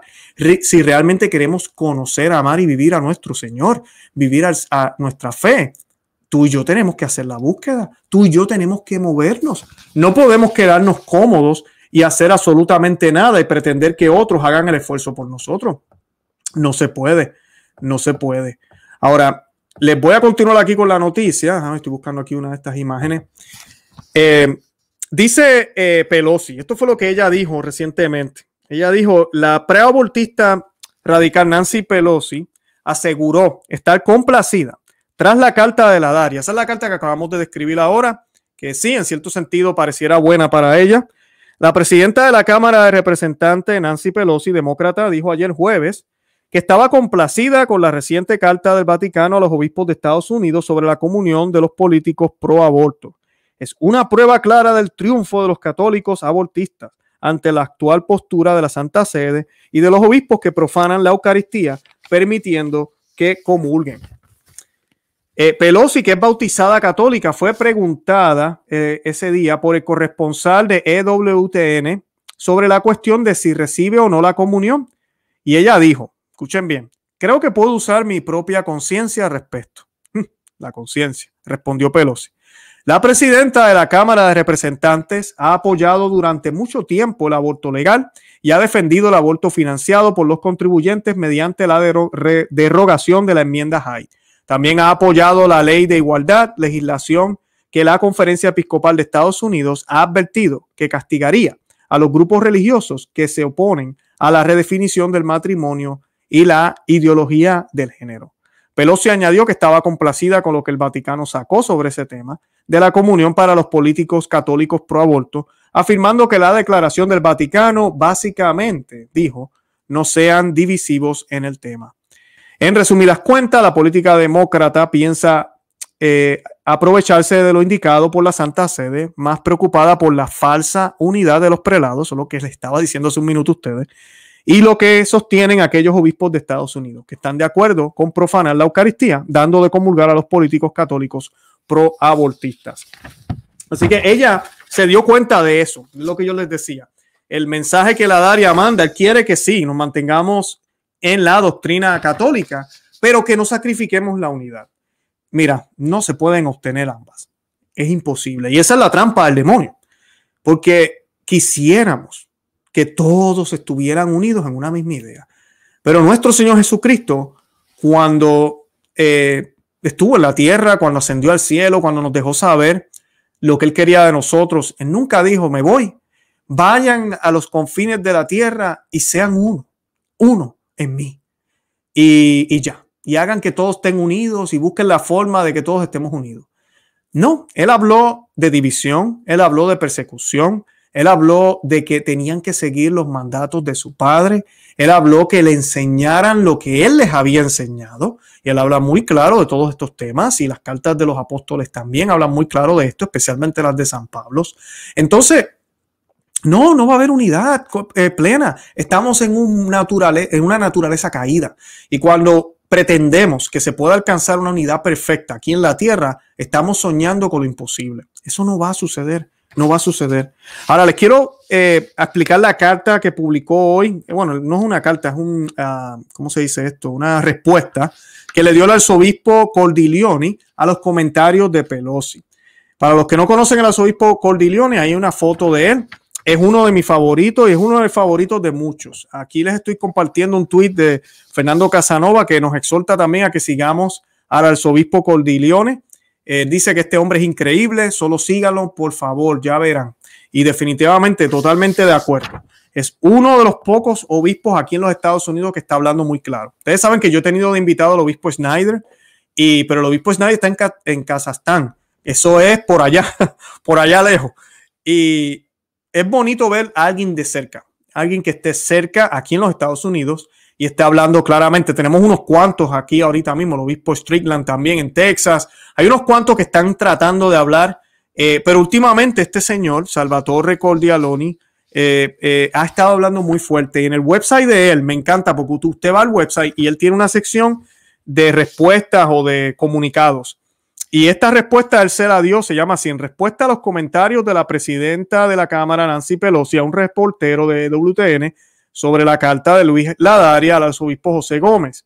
si realmente queremos conocer, amar y vivir a nuestro Señor, vivir a nuestra fe. Tú y yo tenemos que hacer la búsqueda, tú y yo tenemos que movernos. No podemos quedarnos cómodos y hacer absolutamente nada y pretender que otros hagan el esfuerzo por nosotros. No se puede, no se puede. Ahora, les voy a continuar aquí con la noticia. estoy buscando aquí una de estas imágenes. Eh, dice eh, Pelosi, esto fue lo que ella dijo recientemente. Ella dijo, la preabortista radical Nancy Pelosi aseguró estar complacida tras la carta de la Daria. Esa es la carta que acabamos de describir ahora, que sí, en cierto sentido pareciera buena para ella, la presidenta de la Cámara de Representantes, Nancy Pelosi, demócrata, dijo ayer jueves que estaba complacida con la reciente carta del Vaticano a los obispos de Estados Unidos sobre la comunión de los políticos pro aborto. Es una prueba clara del triunfo de los católicos abortistas ante la actual postura de la Santa Sede y de los obispos que profanan la Eucaristía, permitiendo que comulguen. Eh, Pelosi, que es bautizada católica, fue preguntada eh, ese día por el corresponsal de EWTN sobre la cuestión de si recibe o no la comunión. Y ella dijo, escuchen bien, creo que puedo usar mi propia conciencia al respecto. la conciencia, respondió Pelosi. La presidenta de la Cámara de Representantes ha apoyado durante mucho tiempo el aborto legal y ha defendido el aborto financiado por los contribuyentes mediante la derogación de la enmienda Hyde. También ha apoyado la ley de igualdad, legislación que la Conferencia Episcopal de Estados Unidos ha advertido que castigaría a los grupos religiosos que se oponen a la redefinición del matrimonio y la ideología del género. Pelosi añadió que estaba complacida con lo que el Vaticano sacó sobre ese tema de la comunión para los políticos católicos pro aborto, afirmando que la declaración del Vaticano básicamente dijo no sean divisivos en el tema. En resumidas cuentas, la política demócrata piensa eh, aprovecharse de lo indicado por la Santa Sede, más preocupada por la falsa unidad de los prelados, lo que les estaba diciendo hace un minuto a ustedes, y lo que sostienen aquellos obispos de Estados Unidos, que están de acuerdo con profanar la Eucaristía, dando de comulgar a los políticos católicos pro-abortistas. Así que ella se dio cuenta de eso, lo que yo les decía. El mensaje que la Daria manda, él quiere que sí, nos mantengamos en la doctrina católica, pero que no sacrifiquemos la unidad. Mira, no se pueden obtener ambas. Es imposible. Y esa es la trampa del demonio, porque quisiéramos que todos estuvieran unidos en una misma idea. Pero nuestro Señor Jesucristo, cuando eh, estuvo en la tierra, cuando ascendió al cielo, cuando nos dejó saber lo que Él quería de nosotros, nunca dijo, me voy, vayan a los confines de la tierra y sean uno, uno, en mí. Y, ya. Y hagan que todos estén unidos y busquen la forma de que todos estemos unidos. No, él habló de división, él habló de persecución, él habló de que tenían que seguir los mandatos de su padre. Él habló que le enseñaran lo que él les había enseñado. Y él habla muy claro de todos estos temas y las cartas de los apóstoles también hablan muy claro de esto, especialmente las de San Pablo. Entonces, no, no va a haber unidad eh, plena. Estamos en, un en una naturaleza caída. Y cuando pretendemos que se pueda alcanzar una unidad perfecta aquí en la Tierra, estamos soñando con lo imposible. Eso no va a suceder. No va a suceder. Ahora les quiero eh, explicar la carta que publicó hoy. Eh, bueno, no es una carta, es un, ah, ¿cómo se dice esto? Una respuesta que le dio el arzobispo Cordiglioni a los comentarios de Pelosi. Para los que no conocen al arzobispo Cordiglioni, hay una foto de él es uno de mis favoritos y es uno de los favoritos de muchos. Aquí les estoy compartiendo un tuit de Fernando Casanova que nos exhorta también a que sigamos al arzobispo Cordilione. Eh, dice que este hombre es increíble, solo síganlo, por favor, ya verán. Y definitivamente, totalmente de acuerdo. Es uno de los pocos obispos aquí en los Estados Unidos que está hablando muy claro. Ustedes saben que yo he tenido de invitado al obispo Snyder, y, pero el obispo Snyder está en, en Kazajstán. Eso es por allá, por allá lejos. Y, es bonito ver a alguien de cerca, alguien que esté cerca aquí en los Estados Unidos y esté hablando claramente. Tenemos unos cuantos aquí ahorita mismo, el obispo Strickland también en Texas. Hay unos cuantos que están tratando de hablar, eh, pero últimamente este señor, Salvatore Cordialoni, eh, eh, ha estado hablando muy fuerte. Y en el website de él, me encanta, porque usted va al website y él tiene una sección de respuestas o de comunicados. Y esta respuesta del ser a Dios se llama así, en respuesta a los comentarios de la presidenta de la Cámara, Nancy Pelosi, a un reportero de WTN sobre la carta de Luis Ladaria al arzobispo José Gómez.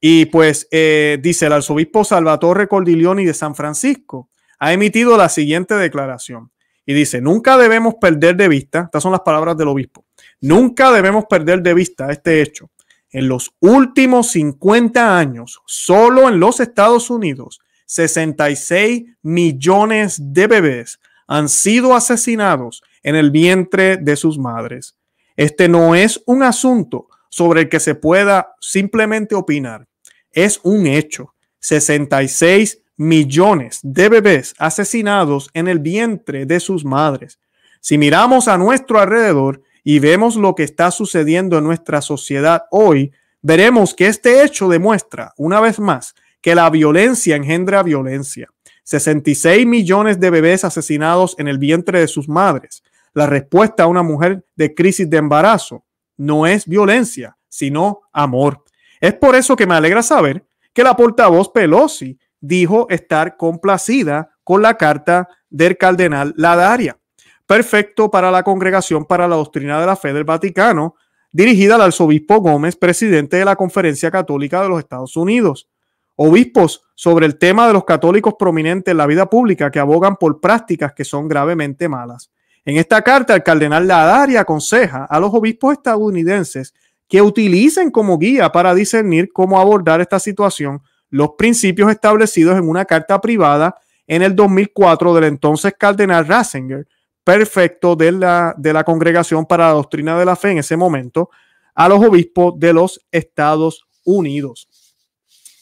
Y pues eh, dice el arzobispo Salvatore Cordiglioni de San Francisco ha emitido la siguiente declaración. Y dice, nunca debemos perder de vista, estas son las palabras del obispo, nunca debemos perder de vista este hecho. En los últimos 50 años, solo en los Estados Unidos, 66 millones de bebés han sido asesinados en el vientre de sus madres. Este no es un asunto sobre el que se pueda simplemente opinar. Es un hecho. 66 millones de bebés asesinados en el vientre de sus madres. Si miramos a nuestro alrededor y vemos lo que está sucediendo en nuestra sociedad hoy, veremos que este hecho demuestra, una vez más, que la violencia engendra violencia. 66 millones de bebés asesinados en el vientre de sus madres. La respuesta a una mujer de crisis de embarazo no es violencia, sino amor. Es por eso que me alegra saber que la portavoz Pelosi dijo estar complacida con la carta del cardenal Ladaria, perfecto para la Congregación para la Doctrina de la Fe del Vaticano, dirigida al arzobispo Gómez, presidente de la Conferencia Católica de los Estados Unidos obispos sobre el tema de los católicos prominentes en la vida pública que abogan por prácticas que son gravemente malas. En esta carta, el cardenal Ladari aconseja a los obispos estadounidenses que utilicen como guía para discernir cómo abordar esta situación los principios establecidos en una carta privada en el 2004 del entonces cardenal Ratzinger, perfecto de la, de la Congregación para la Doctrina de la Fe en ese momento, a los obispos de los Estados Unidos.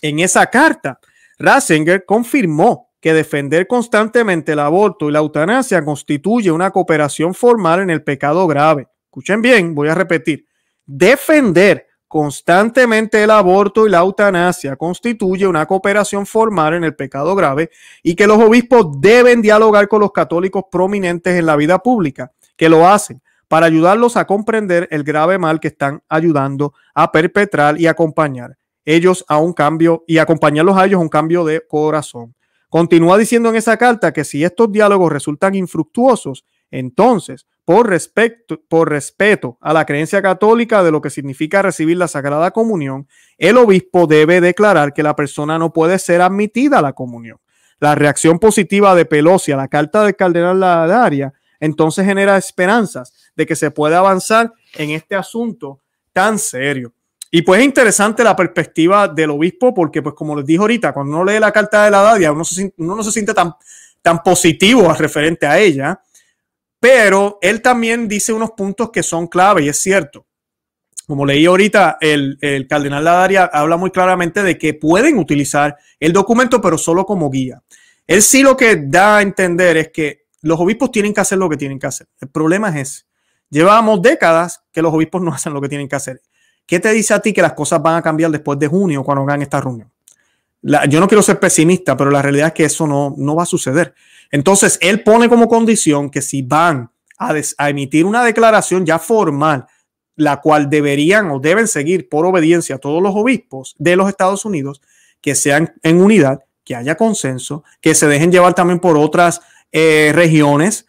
En esa carta, Ratzinger confirmó que defender constantemente el aborto y la eutanasia constituye una cooperación formal en el pecado grave. Escuchen bien, voy a repetir. Defender constantemente el aborto y la eutanasia constituye una cooperación formal en el pecado grave y que los obispos deben dialogar con los católicos prominentes en la vida pública, que lo hacen para ayudarlos a comprender el grave mal que están ayudando a perpetrar y acompañar ellos a un cambio y acompañarlos a ellos a un cambio de corazón. Continúa diciendo en esa carta que si estos diálogos resultan infructuosos, entonces, por, respecto, por respeto a la creencia católica de lo que significa recibir la Sagrada Comunión, el obispo debe declarar que la persona no puede ser admitida a la comunión. La reacción positiva de Pelosi a la carta del cardenal Ladaria entonces genera esperanzas de que se pueda avanzar en este asunto tan serio. Y pues es interesante la perspectiva del obispo, porque pues como les dije ahorita, cuando uno lee la carta de la Dadia, uno, no se siente tan, tan positivo referente a ella, pero él también dice unos puntos que son clave y es cierto. Como leí ahorita, el, el cardenal Daria habla muy claramente de que pueden utilizar el documento, pero solo como guía. Él sí lo que da a entender es que los obispos tienen que hacer lo que tienen que hacer. El problema es ese. Llevamos décadas que los obispos no hacen lo que tienen que hacer. ¿Qué te dice a ti que las cosas van a cambiar después de junio cuando hagan esta reunión? yo no quiero ser pesimista, pero la realidad es que eso no, no va a suceder. Entonces, él pone como condición que si van a, emitir una declaración ya formal, la cual deberían o deben seguir por obediencia a todos los obispos de los Estados Unidos, que sean en unidad, que haya consenso, que se dejen llevar también por otras eh, regiones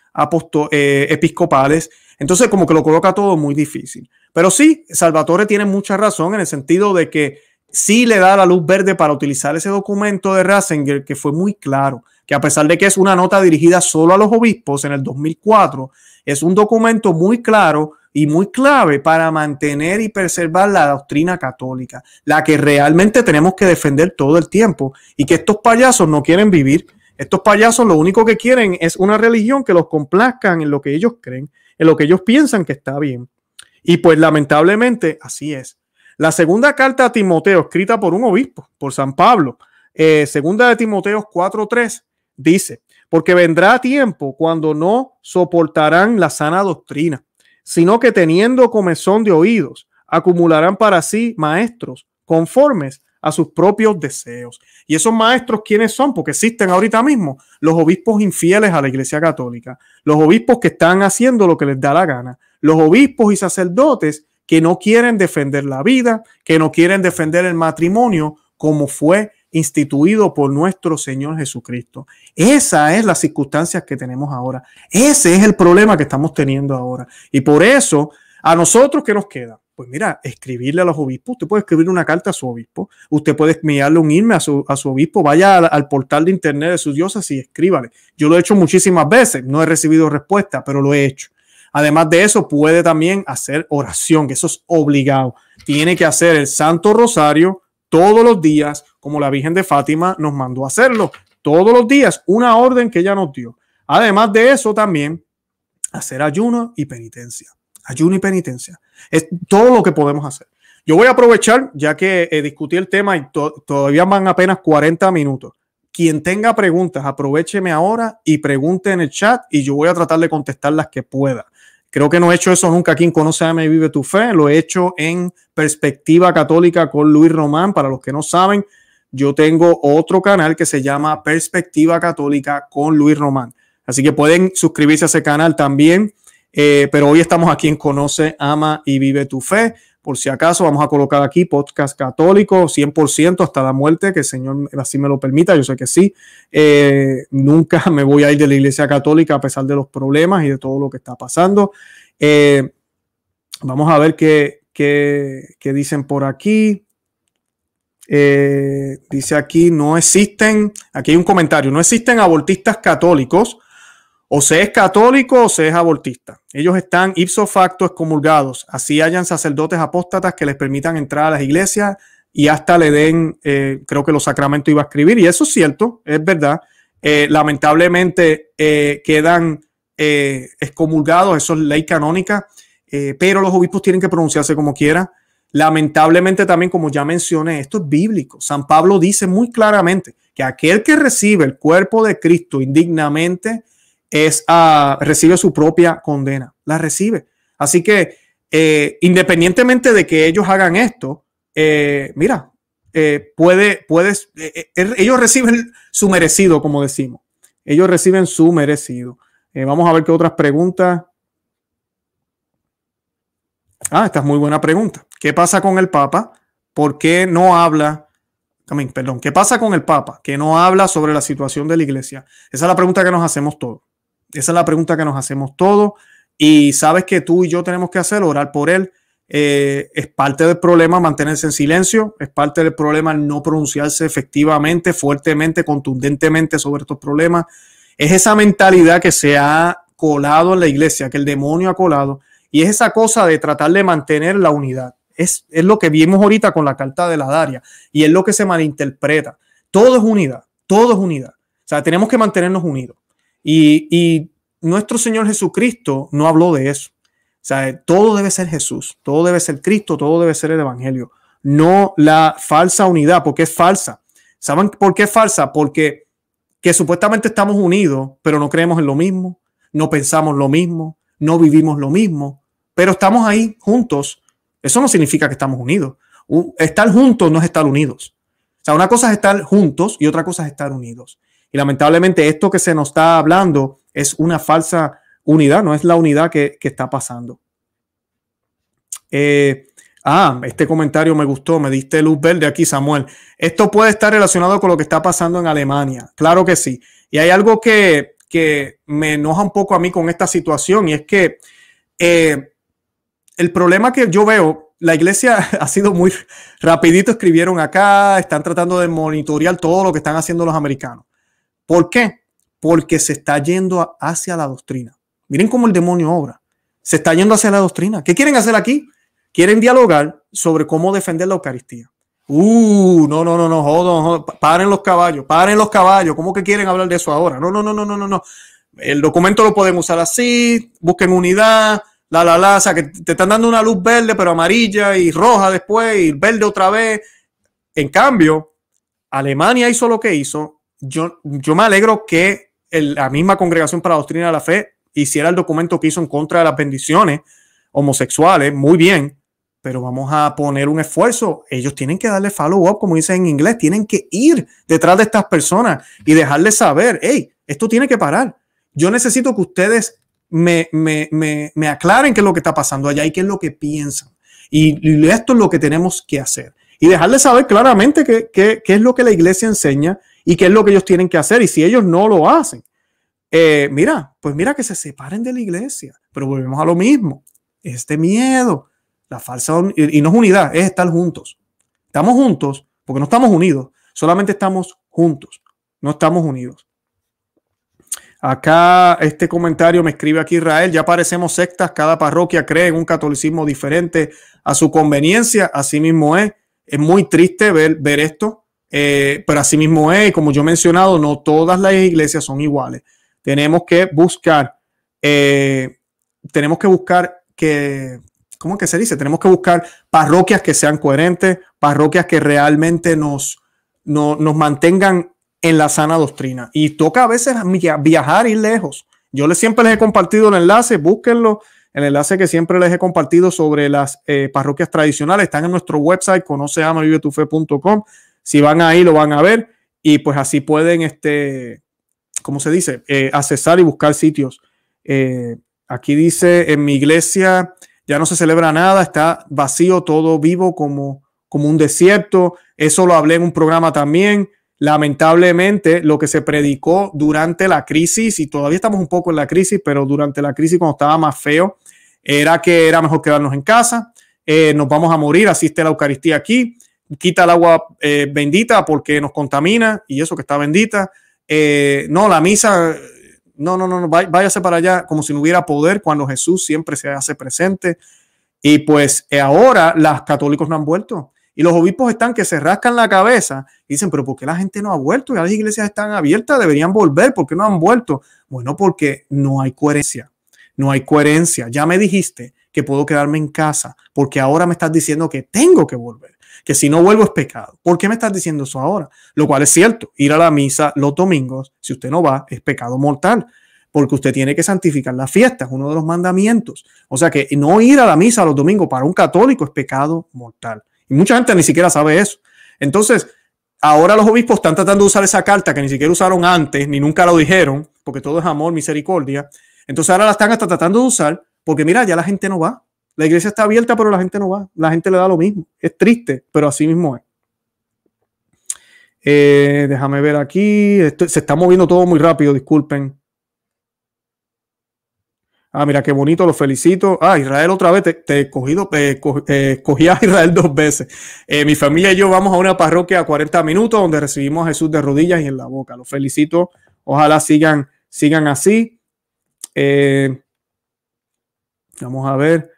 eh, episcopales entonces, como que lo coloca todo muy difícil. Pero sí, Salvatore tiene mucha razón en el sentido de que sí le da la luz verde para utilizar ese documento de Ratzinger, que fue muy claro, que a pesar de que es una nota dirigida solo a los obispos en el 2004, es un documento muy claro y muy clave para mantener y preservar la doctrina católica, la que realmente tenemos que defender todo el tiempo y que estos payasos no quieren vivir. Estos payasos lo único que quieren es una religión que los complazcan en lo que ellos creen en lo que ellos piensan que está bien. Y pues lamentablemente así es. La segunda carta a Timoteo, escrita por un obispo, por San Pablo, eh, segunda de Timoteo 4.3, dice, porque vendrá tiempo cuando no soportarán la sana doctrina, sino que teniendo comezón de oídos, acumularán para sí maestros conformes a sus propios deseos. ¿Y esos maestros quiénes son? Porque existen ahorita mismo los obispos infieles a la Iglesia Católica, los obispos que están haciendo lo que les da la gana, los obispos y sacerdotes que no quieren defender la vida, que no quieren defender el matrimonio como fue instituido por nuestro Señor Jesucristo. Esa es la circunstancia que tenemos ahora. Ese es el problema que estamos teniendo ahora. Y por eso, a nosotros que nos queda, pues mira, escribirle a los obispos, usted puede escribir una carta a su obispo, usted puede enviarle un email a su, a su obispo, vaya al, portal de internet de sus diócesis y escríbale. Yo lo he hecho muchísimas veces, no he recibido respuesta, pero lo he hecho. Además de eso, puede también hacer oración, que eso es obligado. Tiene que hacer el Santo Rosario todos los días, como la Virgen de Fátima nos mandó a hacerlo, todos los días, una orden que ella nos dio. Además de eso, también hacer ayuno y penitencia. Ayuno y penitencia. Es todo lo que podemos hacer. Yo voy a aprovechar, ya que eh, discutí el tema y todavía van apenas 40 minutos. Quien tenga preguntas, aprovecheme ahora y pregunte en el chat y yo voy a tratar de contestar las que pueda. Creo que no he hecho eso nunca Quien Conoce a Me Vive Tu Fe. Lo he hecho en Perspectiva Católica con Luis Román. Para los que no saben, yo tengo otro canal que se llama Perspectiva Católica con Luis Román. Así que pueden suscribirse a ese canal también. Eh, pero hoy estamos aquí en Conoce, Ama y Vive tu Fe. Por si acaso, vamos a colocar aquí podcast católico 100% hasta la muerte, que el Señor así me lo permita, yo sé que sí. Eh, nunca me voy a ir de la Iglesia Católica a pesar de los problemas y de todo lo que está pasando. Eh, vamos a ver qué, qué, qué dicen por aquí. dice aquí, no existen, aquí hay un comentario, no existen abortistas católicos, o se es católico o se es abortista. Ellos están ipso facto excomulgados. Así hayan sacerdotes apóstatas que les permitan entrar a las iglesias y hasta le den, eh, creo que los sacramentos iba a escribir. Y eso es cierto, es verdad. Eh, lamentablemente eh, quedan excomulgados, eso es ley canónica, pero los obispos tienen que pronunciarse como quiera. Lamentablemente también, como ya mencioné, esto es bíblico. San Pablo dice muy claramente que aquel que recibe el cuerpo de Cristo indignamente, es ah, recibe su propia condena, la recibe. Así que eh, independientemente de que ellos hagan esto, eh, mira, eh, puede, puedes, er, ellos reciben su merecido, como decimos. Ellos reciben su merecido. vamos a ver qué otras preguntas. Ah, esta es muy buena pregunta. ¿Qué pasa con el Papa? ¿Por qué no habla? Perdón, ¿qué pasa con el Papa? Que no habla sobre la situación de la iglesia. Esa es la pregunta que nos hacemos todos. Esa es la pregunta que nos hacemos todos y sabes que tú y yo tenemos que hacer, orar por él. Eh, es parte del problema mantenerse en silencio, es parte del problema no pronunciarse efectivamente, fuertemente, contundentemente sobre estos problemas. Es esa mentalidad que se ha colado en la iglesia, que el demonio ha colado, y es esa cosa de tratar de mantener la unidad. Es, es lo que vimos ahorita con la carta de la Daria, y es lo que se malinterpreta. Todo es unidad, todo es unidad. O sea, tenemos que mantenernos unidos. Y, nuestro Señor Jesucristo no habló de eso. O sea, todo debe ser Jesús, todo debe ser Cristo, todo debe ser el Evangelio, no la falsa unidad, porque es falsa. ¿Saben por qué es falsa? Porque que supuestamente estamos unidos, pero no creemos en lo mismo, no pensamos lo mismo, no vivimos lo mismo, pero estamos ahí juntos. Eso no significa que estamos unidos. Estar juntos no es estar unidos. O sea, una cosa es estar juntos y otra cosa es estar unidos. Y lamentablemente esto que se nos está hablando es una falsa unidad, no es la unidad que, está pasando. Eh, ah, este comentario me gustó, me diste luz verde aquí, Samuel. Esto puede estar relacionado con lo que está pasando en Alemania, claro que sí. Y hay algo que, que me enoja un poco a mí con esta situación y es que eh, el problema que yo veo, la iglesia ha sido muy rapidito, escribieron acá, están tratando de monitorear todo lo que están haciendo los americanos. ¿Por qué? Porque se está yendo hacia la doctrina. Miren cómo el demonio obra. Se está yendo hacia la doctrina. ¿Qué quieren hacer aquí? Quieren dialogar sobre cómo defender la Eucaristía. Uh, no, no, no, no, jodan, paren los caballos, paren los caballos. ¿Cómo que quieren hablar de eso ahora? No, no, no, no, no, no, no. El documento lo pueden usar así, busquen unidad, la, la, la, o sea, que te están dando una luz verde, pero amarilla y roja después y verde otra vez. En cambio, Alemania hizo lo que hizo, yo, me alegro que la misma congregación para la doctrina de la fe hiciera el documento que hizo en contra de las bendiciones homosexuales, muy bien, pero vamos a poner un esfuerzo. Ellos tienen que darle follow-up, como dicen en inglés, tienen que ir detrás de estas personas y dejarles saber, hey, esto tiene que parar. Yo necesito que ustedes me, me, me, aclaren qué es lo que está pasando allá y qué es lo que piensan. Y, esto es lo que tenemos que hacer. Y dejarles saber claramente qué, qué, qué es lo que la iglesia enseña y qué es lo que ellos tienen que hacer. Y si ellos no lo hacen, eh, mira, pues mira que se separen de la iglesia. Pero volvemos a lo mismo. Este miedo, la falsa, y no es unidad, es estar juntos. Estamos juntos porque no estamos unidos, solamente estamos juntos, no estamos unidos. Acá este comentario me escribe aquí Israel, ya parecemos sectas, cada parroquia cree en un catolicismo diferente a su conveniencia, así mismo es. Es muy triste ver, ver esto, eh, pero asimismo es, como yo he mencionado, no todas las iglesias son iguales. Tenemos que buscar, eh, tenemos que buscar que, ¿cómo que se dice? Tenemos que buscar parroquias que sean coherentes, parroquias que realmente nos, nos mantengan en la sana doctrina. Y toca a veces viajar y lejos. Yo les, siempre les he compartido el enlace, búsquenlo. El enlace que siempre les he compartido sobre las eh, parroquias tradicionales están en nuestro website, conoceamavivetufe.com. Si van ahí, lo van a ver y pues así pueden, este, ¿cómo se dice? Eh, accesar y buscar sitios. Eh, aquí dice, en mi iglesia ya no se celebra nada, está vacío, todo vivo como, como un desierto. Eso lo hablé en un programa también. Lamentablemente, lo que se predicó durante la crisis, y todavía estamos un poco en la crisis, pero durante la crisis cuando estaba más feo, era que era mejor quedarnos en casa, eh, nos vamos a morir, asiste la Eucaristía aquí, quita el agua eh, bendita porque nos contamina y eso que está bendita. Eh, no, la misa, no, no, no, no, váyase para allá como si no hubiera poder cuando Jesús siempre se hace presente. Y pues eh, ahora los católicos no han vuelto. Y los obispos están que se rascan la cabeza y dicen, pero ¿por qué la gente no ha vuelto? Ya las iglesias están abiertas, deberían volver, ¿por qué no han vuelto? Bueno, porque no hay coherencia, no hay coherencia. Ya me dijiste que puedo quedarme en casa porque ahora me estás diciendo que tengo que volver que si no vuelvo es pecado. ¿Por qué me estás diciendo eso ahora? Lo cual es cierto, ir a la misa los domingos, si usted no va, es pecado mortal, porque usted tiene que santificar fiesta, fiestas, uno de los mandamientos. O sea que no ir a la misa los domingos para un católico es pecado mortal. Y mucha gente ni siquiera sabe eso. Entonces, ahora los obispos están tratando de usar esa carta que ni siquiera usaron antes, ni nunca lo dijeron, porque todo es amor, misericordia. Entonces ahora la están hasta tratando de usar, porque mira, ya la gente no va. La iglesia está abierta, pero la gente no va. La gente le da lo mismo. Es triste, pero así mismo es. Eh, déjame ver aquí. se está moviendo todo muy rápido, disculpen. Ah, mira, qué bonito, lo felicito. Ah, Israel otra vez, te, he cogido, Te eh, escogía a Israel dos veces. Eh, mi familia y yo vamos a una parroquia a 40 minutos donde recibimos a Jesús de rodillas y en la boca. Lo felicito. Ojalá sigan, sigan así. vamos a ver.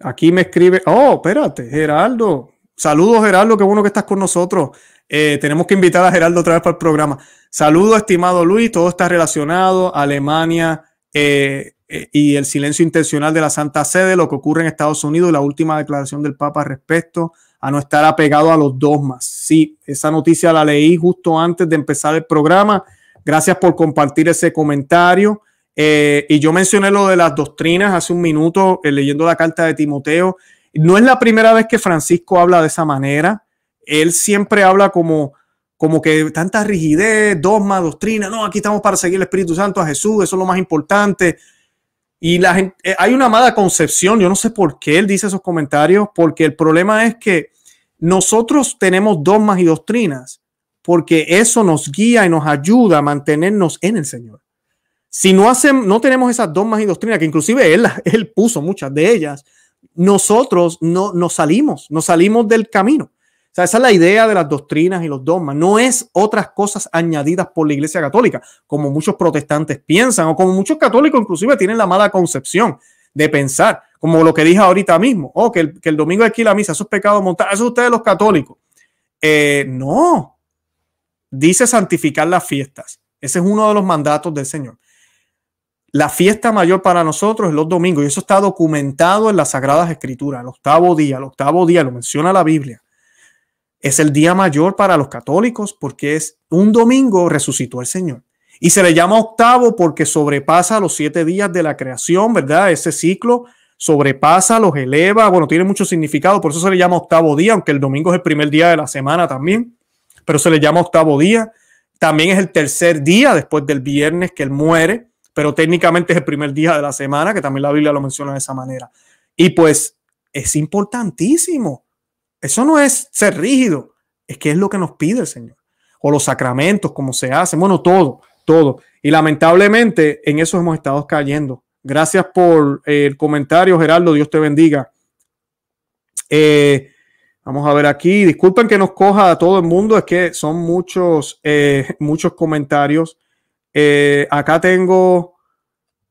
Aquí me escribe, oh, espérate, Geraldo. Saludos, Geraldo, qué bueno que estás con nosotros. Eh, tenemos que invitar a Geraldo otra vez para el programa. Saludos, estimado Luis, todo está relacionado, Alemania eh, eh, y el silencio intencional de la Santa Sede, lo que ocurre en Estados Unidos, la última declaración del Papa respecto a no estar apegado a los dogmas. Sí, esa noticia la leí justo antes de empezar el programa. Gracias por compartir ese comentario. Eh, y yo mencioné lo de las doctrinas hace un minuto, eh, leyendo la carta de Timoteo. No es la primera vez que Francisco habla de esa manera. Él siempre habla como, como que tanta rigidez, dogma, doctrina. No, aquí estamos para seguir el Espíritu Santo, a Jesús, eso es lo más importante. Y la gente, eh, hay una mala concepción, yo no sé por qué él dice esos comentarios, porque el problema es que nosotros tenemos dogmas y doctrinas, porque eso nos guía y nos ayuda a mantenernos en el Señor. Si no, hacen, no tenemos esas dogmas y doctrinas, que inclusive él, él puso muchas de ellas, nosotros no nos salimos, no salimos del camino. O sea, esa es la idea de las doctrinas y los dogmas. No es otras cosas añadidas por la Iglesia Católica, como muchos protestantes piensan, o como muchos católicos inclusive tienen la mala concepción de pensar, como lo que dije ahorita mismo, oh, que el, que el domingo aquí la misa, eso es pecado mortal. eso ustedes los católicos. Eh, no, dice santificar las fiestas. Ese es uno de los mandatos del Señor la fiesta mayor para nosotros es los domingos, y eso está documentado en las Sagradas Escrituras, el octavo día, el octavo día, lo menciona la Biblia. Es el día mayor para los católicos porque es un domingo resucitó el Señor. Y se le llama octavo porque sobrepasa los siete días de la creación, ¿verdad? Ese ciclo sobrepasa, los eleva, bueno, tiene mucho significado, por eso se le llama octavo día, aunque el domingo es el primer día de la semana también, pero se le llama octavo día. También es el tercer día después del viernes que él muere pero técnicamente es el primer día de la semana, que también la Biblia lo menciona de esa manera. Y pues es importantísimo. Eso no es ser rígido, es que es lo que nos pide el Señor. O los sacramentos, como se hace. bueno, todo, todo. Y lamentablemente en eso hemos estado cayendo. Gracias por eh, el comentario, Gerardo. Dios te bendiga. Eh, vamos a ver aquí. Disculpen que nos coja a todo el mundo, es que son muchos, eh, muchos comentarios. Eh, acá tengo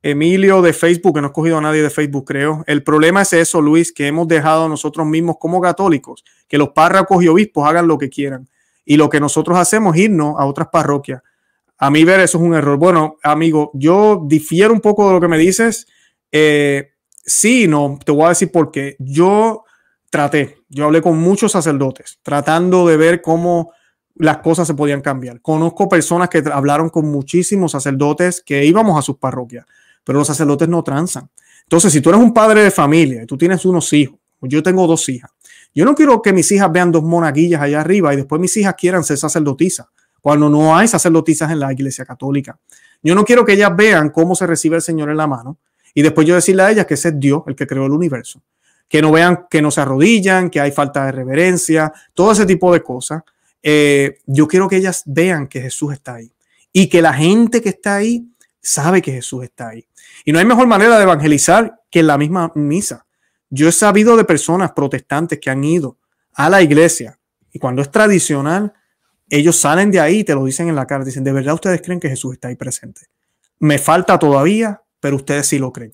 Emilio de Facebook, que no he escogido a nadie de Facebook, creo. El problema es eso, Luis, que hemos dejado a nosotros mismos como católicos, que los párrocos y obispos hagan lo que quieran. Y lo que nosotros hacemos es irnos a otras parroquias. A mí ver eso es un error. Bueno, amigo, yo difiero un poco de lo que me dices. Eh, sí no, te voy a decir por qué. Yo traté, yo hablé con muchos sacerdotes, tratando de ver cómo las cosas se podían cambiar. Conozco personas que hablaron con muchísimos sacerdotes que íbamos a sus parroquias, pero los sacerdotes no transan. Entonces, si tú eres un padre de familia y tú tienes unos hijos, pues yo tengo dos hijas, yo no quiero que mis hijas vean dos monaguillas allá arriba y después mis hijas quieran ser sacerdotisas, cuando no hay sacerdotisas en la iglesia católica. Yo no quiero que ellas vean cómo se recibe el Señor en la mano y después yo decirle a ellas que ese es Dios el que creó el universo. Que no vean que no se arrodillan, que hay falta de reverencia, todo ese tipo de cosas. Eh, yo quiero que ellas vean que Jesús está ahí y que la gente que está ahí sabe que Jesús está ahí. Y no hay mejor manera de evangelizar que en la misma misa. Yo he sabido de personas protestantes que han ido a la iglesia y cuando es tradicional, ellos salen de ahí y te lo dicen en la cara, dicen, ¿de verdad ustedes creen que Jesús está ahí presente? Me falta todavía, pero ustedes sí lo creen.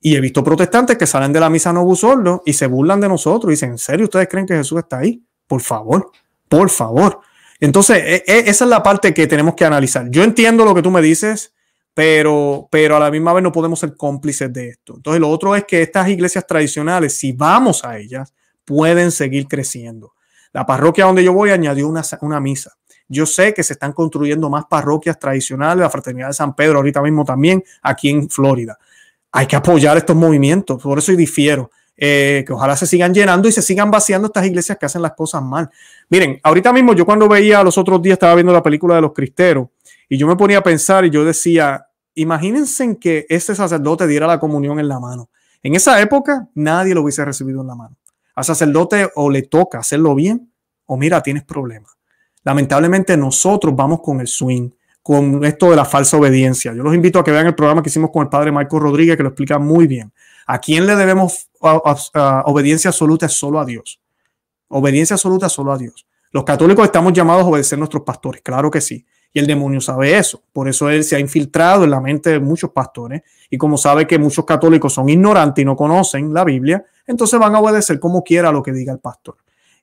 Y he visto protestantes que salen de la misa no solo y se burlan de nosotros y dicen, ¿en serio ustedes creen que Jesús está ahí? Por favor por favor. Entonces, e, e, esa es la parte que tenemos que analizar. Yo entiendo lo que tú me dices, pero, pero a la misma vez no podemos ser cómplices de esto. Entonces, lo otro es que estas iglesias tradicionales, si vamos a ellas, pueden seguir creciendo. La parroquia donde yo voy añadió una, una misa. Yo sé que se están construyendo más parroquias tradicionales, la Fraternidad de San Pedro ahorita mismo también, aquí en Florida. Hay que apoyar estos movimientos, por eso difiero. Eh, que ojalá se sigan llenando y se sigan vaciando estas iglesias que hacen las cosas mal. Miren, ahorita mismo yo cuando veía los otros días estaba viendo la película de los cristeros y yo me ponía a pensar y yo decía, imagínense en que ese sacerdote diera la comunión en la mano. En esa época nadie lo hubiese recibido en la mano. Al sacerdote o le toca hacerlo bien o mira, tienes problemas. Lamentablemente nosotros vamos con el swing con esto de la falsa obediencia. Yo los invito a que vean el programa que hicimos con el padre Marco Rodríguez, que lo explica muy bien. ¿A quién le debemos obediencia absoluta? Solo a Dios. Obediencia absoluta solo a Dios. Los católicos estamos llamados a obedecer a nuestros pastores, claro que sí. Y el demonio sabe eso. Por eso él se ha infiltrado en la mente de muchos pastores. Y como sabe que muchos católicos son ignorantes y no conocen la Biblia, entonces van a obedecer como quiera lo que diga el pastor.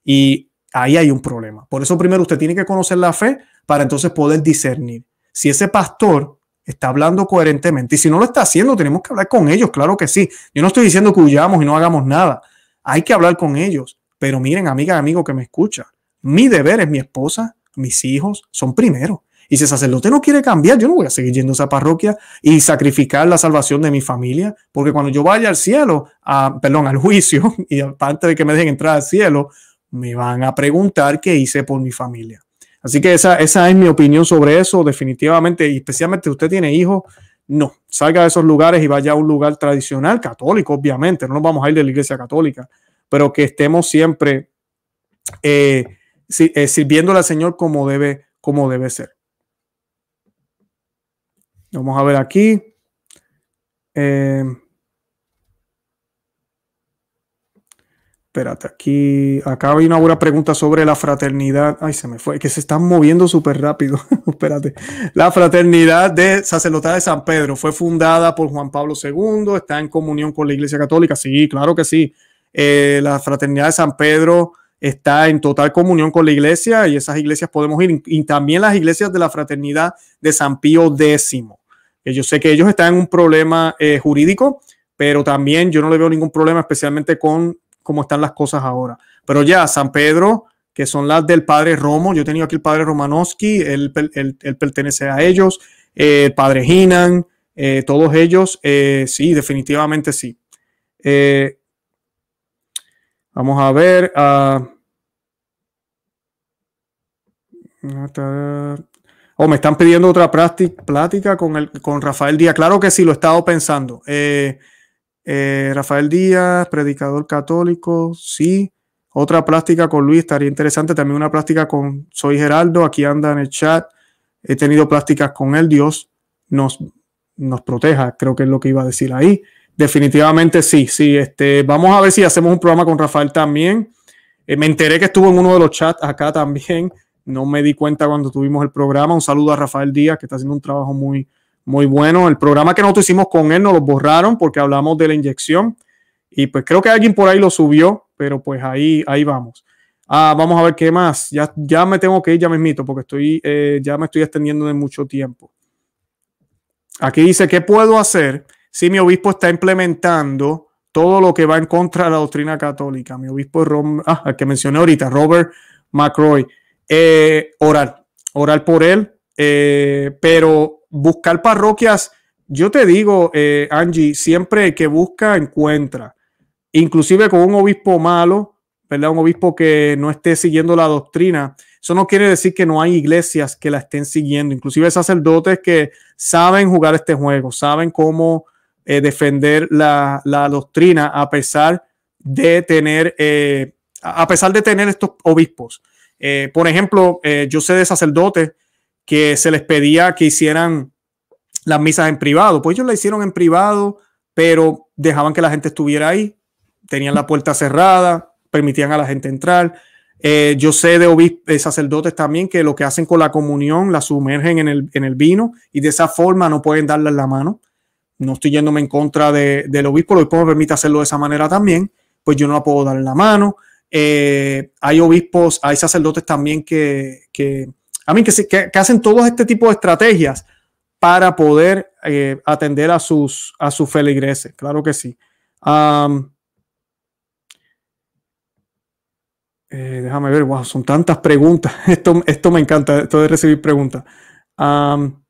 Y ahí hay un problema. Por eso primero usted tiene que conocer la fe para entonces poder discernir si ese pastor está hablando coherentemente. Y si no lo está haciendo, tenemos que hablar con ellos, claro que sí. Yo no estoy diciendo que huyamos y no hagamos nada. Hay que hablar con ellos. Pero miren, amiga, amigo que me escucha, mi deber es mi esposa, mis hijos son primero. Y si el sacerdote no quiere cambiar, yo no voy a seguir yendo a esa parroquia y sacrificar la salvación de mi familia, porque cuando yo vaya al cielo, perdón, al juicio, y aparte de que me dejen entrar al cielo, me van a preguntar qué hice por mi familia. Así que esa, esa es mi opinión sobre eso, definitivamente, y especialmente si usted tiene hijos, no, salga de esos lugares y vaya a un lugar tradicional, católico, obviamente, no nos vamos a ir de la iglesia católica, pero que estemos siempre eh, eh sirviéndole al Señor como debe, como debe ser. Vamos a ver aquí. Eh, Espérate, aquí acá hay una buena pregunta sobre la fraternidad. Ay, se me fue, que se están moviendo súper rápido. Espérate. La fraternidad de sacerdotes de San Pedro fue fundada por Juan Pablo II, está en comunión con la Iglesia Católica. Sí, claro que sí. Eh, la fraternidad de San Pedro está en total comunión con la Iglesia y esas iglesias podemos ir. Y también las iglesias de la fraternidad de San Pío X. yo sé que ellos están en un problema eh, jurídico, pero también yo no le veo ningún problema, especialmente con cómo están las cosas ahora. Pero ya, San Pedro, que son las del padre Romo, yo he tenido aquí el padre Romanowski, él, pertenece a ellos, eh, el padre Hinan, eh, todos ellos, eh, sí, definitivamente sí. vamos a ver. o ah, oh, me están pidiendo otra plática con, el, con Rafael Díaz. Claro que sí, lo he estado pensando. Eh, eh, Rafael Díaz, predicador católico, sí. Otra plática con Luis estaría interesante. También una plática con Soy Geraldo, aquí anda en el chat. He tenido pláticas con él. Dios nos, nos proteja, creo que es lo que iba a decir ahí. Definitivamente sí, sí. Este, vamos a ver si hacemos un programa con Rafael también. Eh, me enteré que estuvo en uno de los chats acá también. No me di cuenta cuando tuvimos el programa. Un saludo a Rafael Díaz, que está haciendo un trabajo muy, muy bueno. El programa que nosotros hicimos con él nos lo borraron porque hablamos de la inyección y pues creo que alguien por ahí lo subió, pero pues ahí, ahí vamos. Ah, vamos a ver qué más. Ya, ya me tengo que ir, ya me mito, porque estoy, eh, ya me estoy extendiendo de mucho tiempo. Aquí dice, ¿qué puedo hacer si mi obispo está implementando todo lo que va en contra de la doctrina católica? Mi obispo, Rom, ah, el que mencioné ahorita, Robert McCroy. Eh, orar, orar por él, eh, pero buscar parroquias, yo te digo, eh, Angie, siempre que busca, encuentra. Inclusive con un obispo malo, ¿verdad? Un obispo que no esté siguiendo la doctrina. Eso no quiere decir que no hay iglesias que la estén siguiendo. Inclusive sacerdotes que saben jugar este juego, saben cómo eh, defender la, doctrina a pesar de tener, eh, a pesar de tener estos obispos. por ejemplo, yo sé de sacerdotes que se les pedía que hicieran las misas en privado. Pues ellos la hicieron en privado, pero dejaban que la gente estuviera ahí, tenían la puerta cerrada, permitían a la gente entrar. Eh, yo sé de, obis de sacerdotes también que lo que hacen con la comunión la sumergen en el, vino y de esa forma no pueden darle la mano. No estoy yéndome en contra del obispo, el obispo me permite hacerlo de esa manera también, pues yo no la puedo dar la mano. Eh, hay obispos, hay sacerdotes también que, que a mí que, hacen todos este tipo de estrategias para poder eh, atender a sus, a sus feligreses, claro que sí. Um, eh, déjame ver, wow, son tantas preguntas. Esto, esto me encanta, esto de recibir preguntas. Um,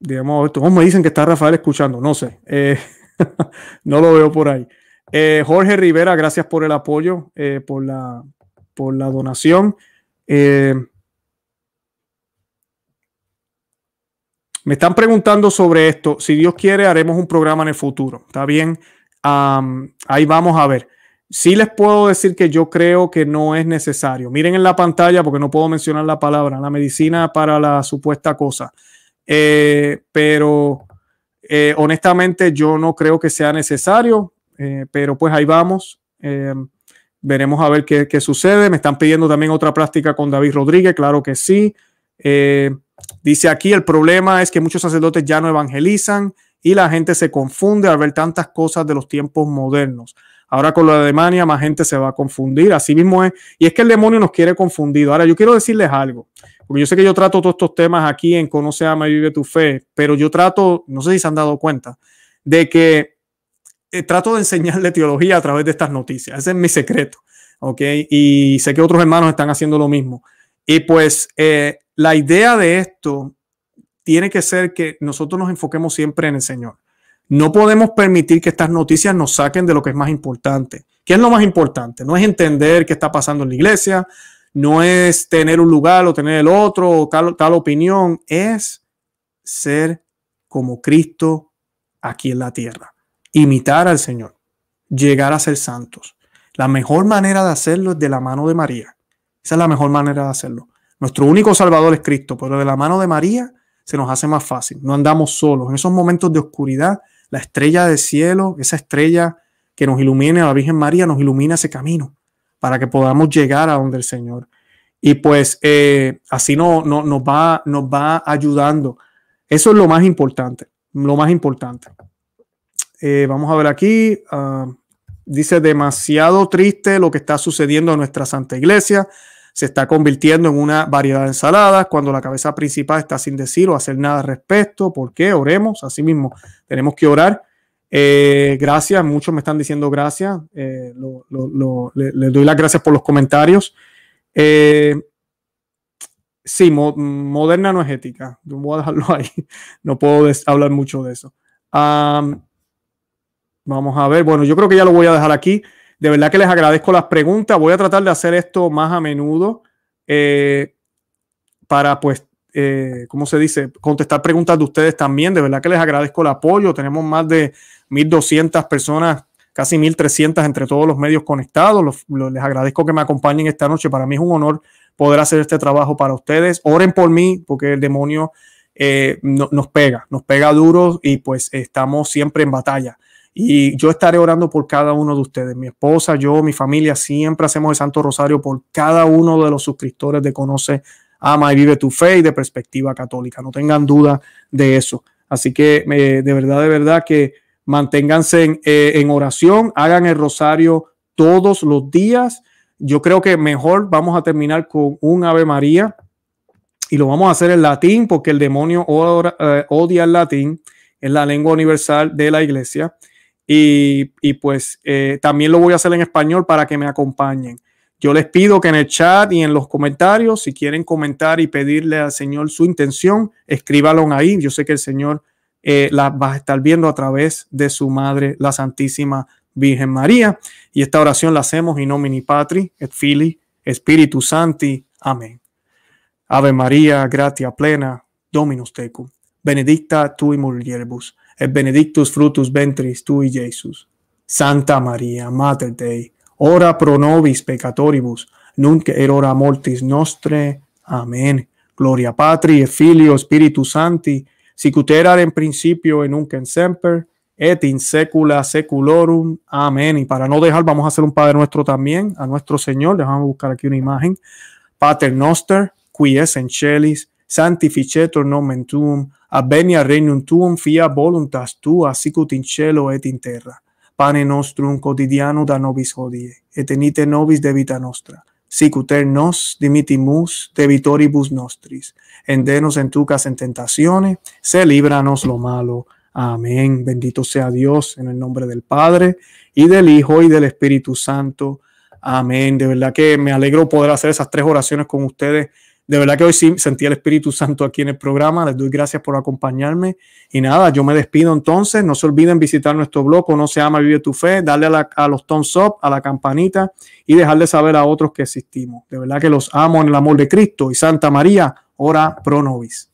digamos, ¿cómo me dicen que está Rafael escuchando, no sé, eh, no lo veo por ahí. Jorge Rivera, gracias por el apoyo, por, la, por la donación. Eh, me están preguntando sobre esto. Si Dios quiere, haremos un programa en el futuro. ¿Está bien? ahí vamos a ver. si les puedo decir que yo creo que no es necesario. Miren en la pantalla porque no puedo mencionar la palabra, la medicina para la supuesta cosa. Eh, pero eh, honestamente yo no creo que sea necesario, pero pues ahí vamos veremos a ver qué, sucede. Me están pidiendo también otra práctica con David Rodríguez, claro que sí. Eh, dice aquí, el problema es que muchos sacerdotes ya no evangelizan y la gente se confunde al ver tantas cosas de los tiempos modernos. Ahora con la Alemania más gente se va a confundir, así mismo es. Y es que el demonio nos quiere confundido. Ahora yo quiero decirles algo, porque yo sé que yo trato todos estos temas aquí en Conoce, a y Vive tu Fe, pero yo trato, no sé si se han dado cuenta, de que eh, trato de enseñarle teología a través de estas noticias. Ese es mi secreto. ¿Ok? Y sé que otros hermanos están haciendo lo mismo. Y pues eh, la idea de esto tiene que ser que nosotros nos enfoquemos siempre en el Señor. No podemos permitir que estas noticias nos saquen de lo que es más importante. ¿Qué es lo más importante? No es entender qué está pasando en la iglesia, no es tener un lugar o tener el otro o tal opinión, es ser como Cristo aquí en la tierra imitar al Señor, llegar a ser santos. La mejor manera de hacerlo es de la mano de María. Esa es la mejor manera de hacerlo. Nuestro único Salvador es Cristo, pero de la mano de María se nos hace más fácil. No andamos solos. En esos momentos de oscuridad, la estrella del cielo, esa estrella que nos ilumine la Virgen María, nos ilumina ese camino para que podamos llegar a donde el Señor. Y pues eh, así no, nos, va, nos va ayudando. Eso es lo más importante, lo más importante. Eh, vamos a ver aquí. Ah, dice demasiado triste lo que está sucediendo en nuestra Santa Iglesia. Se está convirtiendo en una variedad de ensaladas cuando la cabeza principal está sin decir o hacer nada al respecto. ¿Por qué? Oremos. Así mismo, tenemos que orar. Eh, gracias, muchos me están diciendo gracias. Eh, le, les doy las gracias por los comentarios. sí, moderna no es ética. Voy a dejarlo ahí. No puedo hablar mucho de eso. Vamos a ver. Bueno, yo creo que ya lo voy a dejar aquí. De verdad que les agradezco las preguntas. Voy a tratar de hacer esto más a menudo eh, para, pues, eh, ¿cómo se dice? Contestar preguntas de ustedes también. De verdad que les agradezco el apoyo. Tenemos más de 1.200 personas, casi 1.300 entre todos los medios conectados. les agradezco que me acompañen esta noche. Para mí es un honor poder hacer este trabajo para ustedes. Oren por mí porque el demonio eh, nos pega, nos pega duro y pues estamos siempre en batalla. Y yo estaré orando por cada uno de ustedes. Mi esposa, yo, mi familia, siempre hacemos el Santo Rosario por cada uno de los suscriptores de Conoce, Ama y Vive tu Fe y de Perspectiva Católica. No tengan duda de eso. Así que eh, de verdad, de verdad que manténganse en, eh, en oración, hagan el rosario todos los días. Yo creo que mejor vamos a terminar con un Ave María y lo vamos a hacer en latín porque el demonio eh, odia el latín, es la lengua universal de la iglesia. Y, pues eh, también lo voy a hacer en español para que me acompañen. Yo les pido que en el chat y en los comentarios, si quieren comentar y pedirle al Señor su intención, escríbalo ahí. Yo sé que el Señor eh, la va a estar viendo a través de su madre, la Santísima Virgen María. Y esta oración la hacemos in nomini Patri, et Fili, Espíritu Santi. Amén. Ave María, gratia plena, Dominus tecum. Benedicta tu y mulieribus et benedictus frutus ventris y Iesus. Santa Maria, Mater Dei, ora pro nobis peccatoribus, nunc erora hora mortis nostre. Amén. Gloria Patri, et Filio, Spiritu Sancti, sic in principio et nunc et semper, et in secula seculorum. Amén. Y para no dejar, vamos a hacer un Padre Nuestro también, a nuestro Señor. Dejamos buscar aquí una imagen. Pater Noster, qui es en celis, Santificetor nomen tuum, abenia regnum tuum, fia voluntas tua, sicut in cielo et in terra. Pane nostrum quotidiano da nobis hodie, et enite nobis debita nostra, sicut er nos dimitimus debitoribus nostris, endenos en tu casa en tentaciones, se líbranos lo malo. Amén. Bendito sea Dios en el nombre del Padre y del Hijo y del Espíritu Santo. Amén. De verdad que me alegro poder hacer esas tres oraciones con ustedes de verdad que hoy sí sentí el Espíritu Santo aquí en el programa. Les doy gracias por acompañarme. Y nada, yo me despido entonces. No se olviden visitar nuestro blog, No se ama, vive tu fe, darle a, los thumbs up, a la campanita y dejarle saber a otros que existimos. De verdad que los amo en el amor de Cristo y Santa María, ora pro nobis.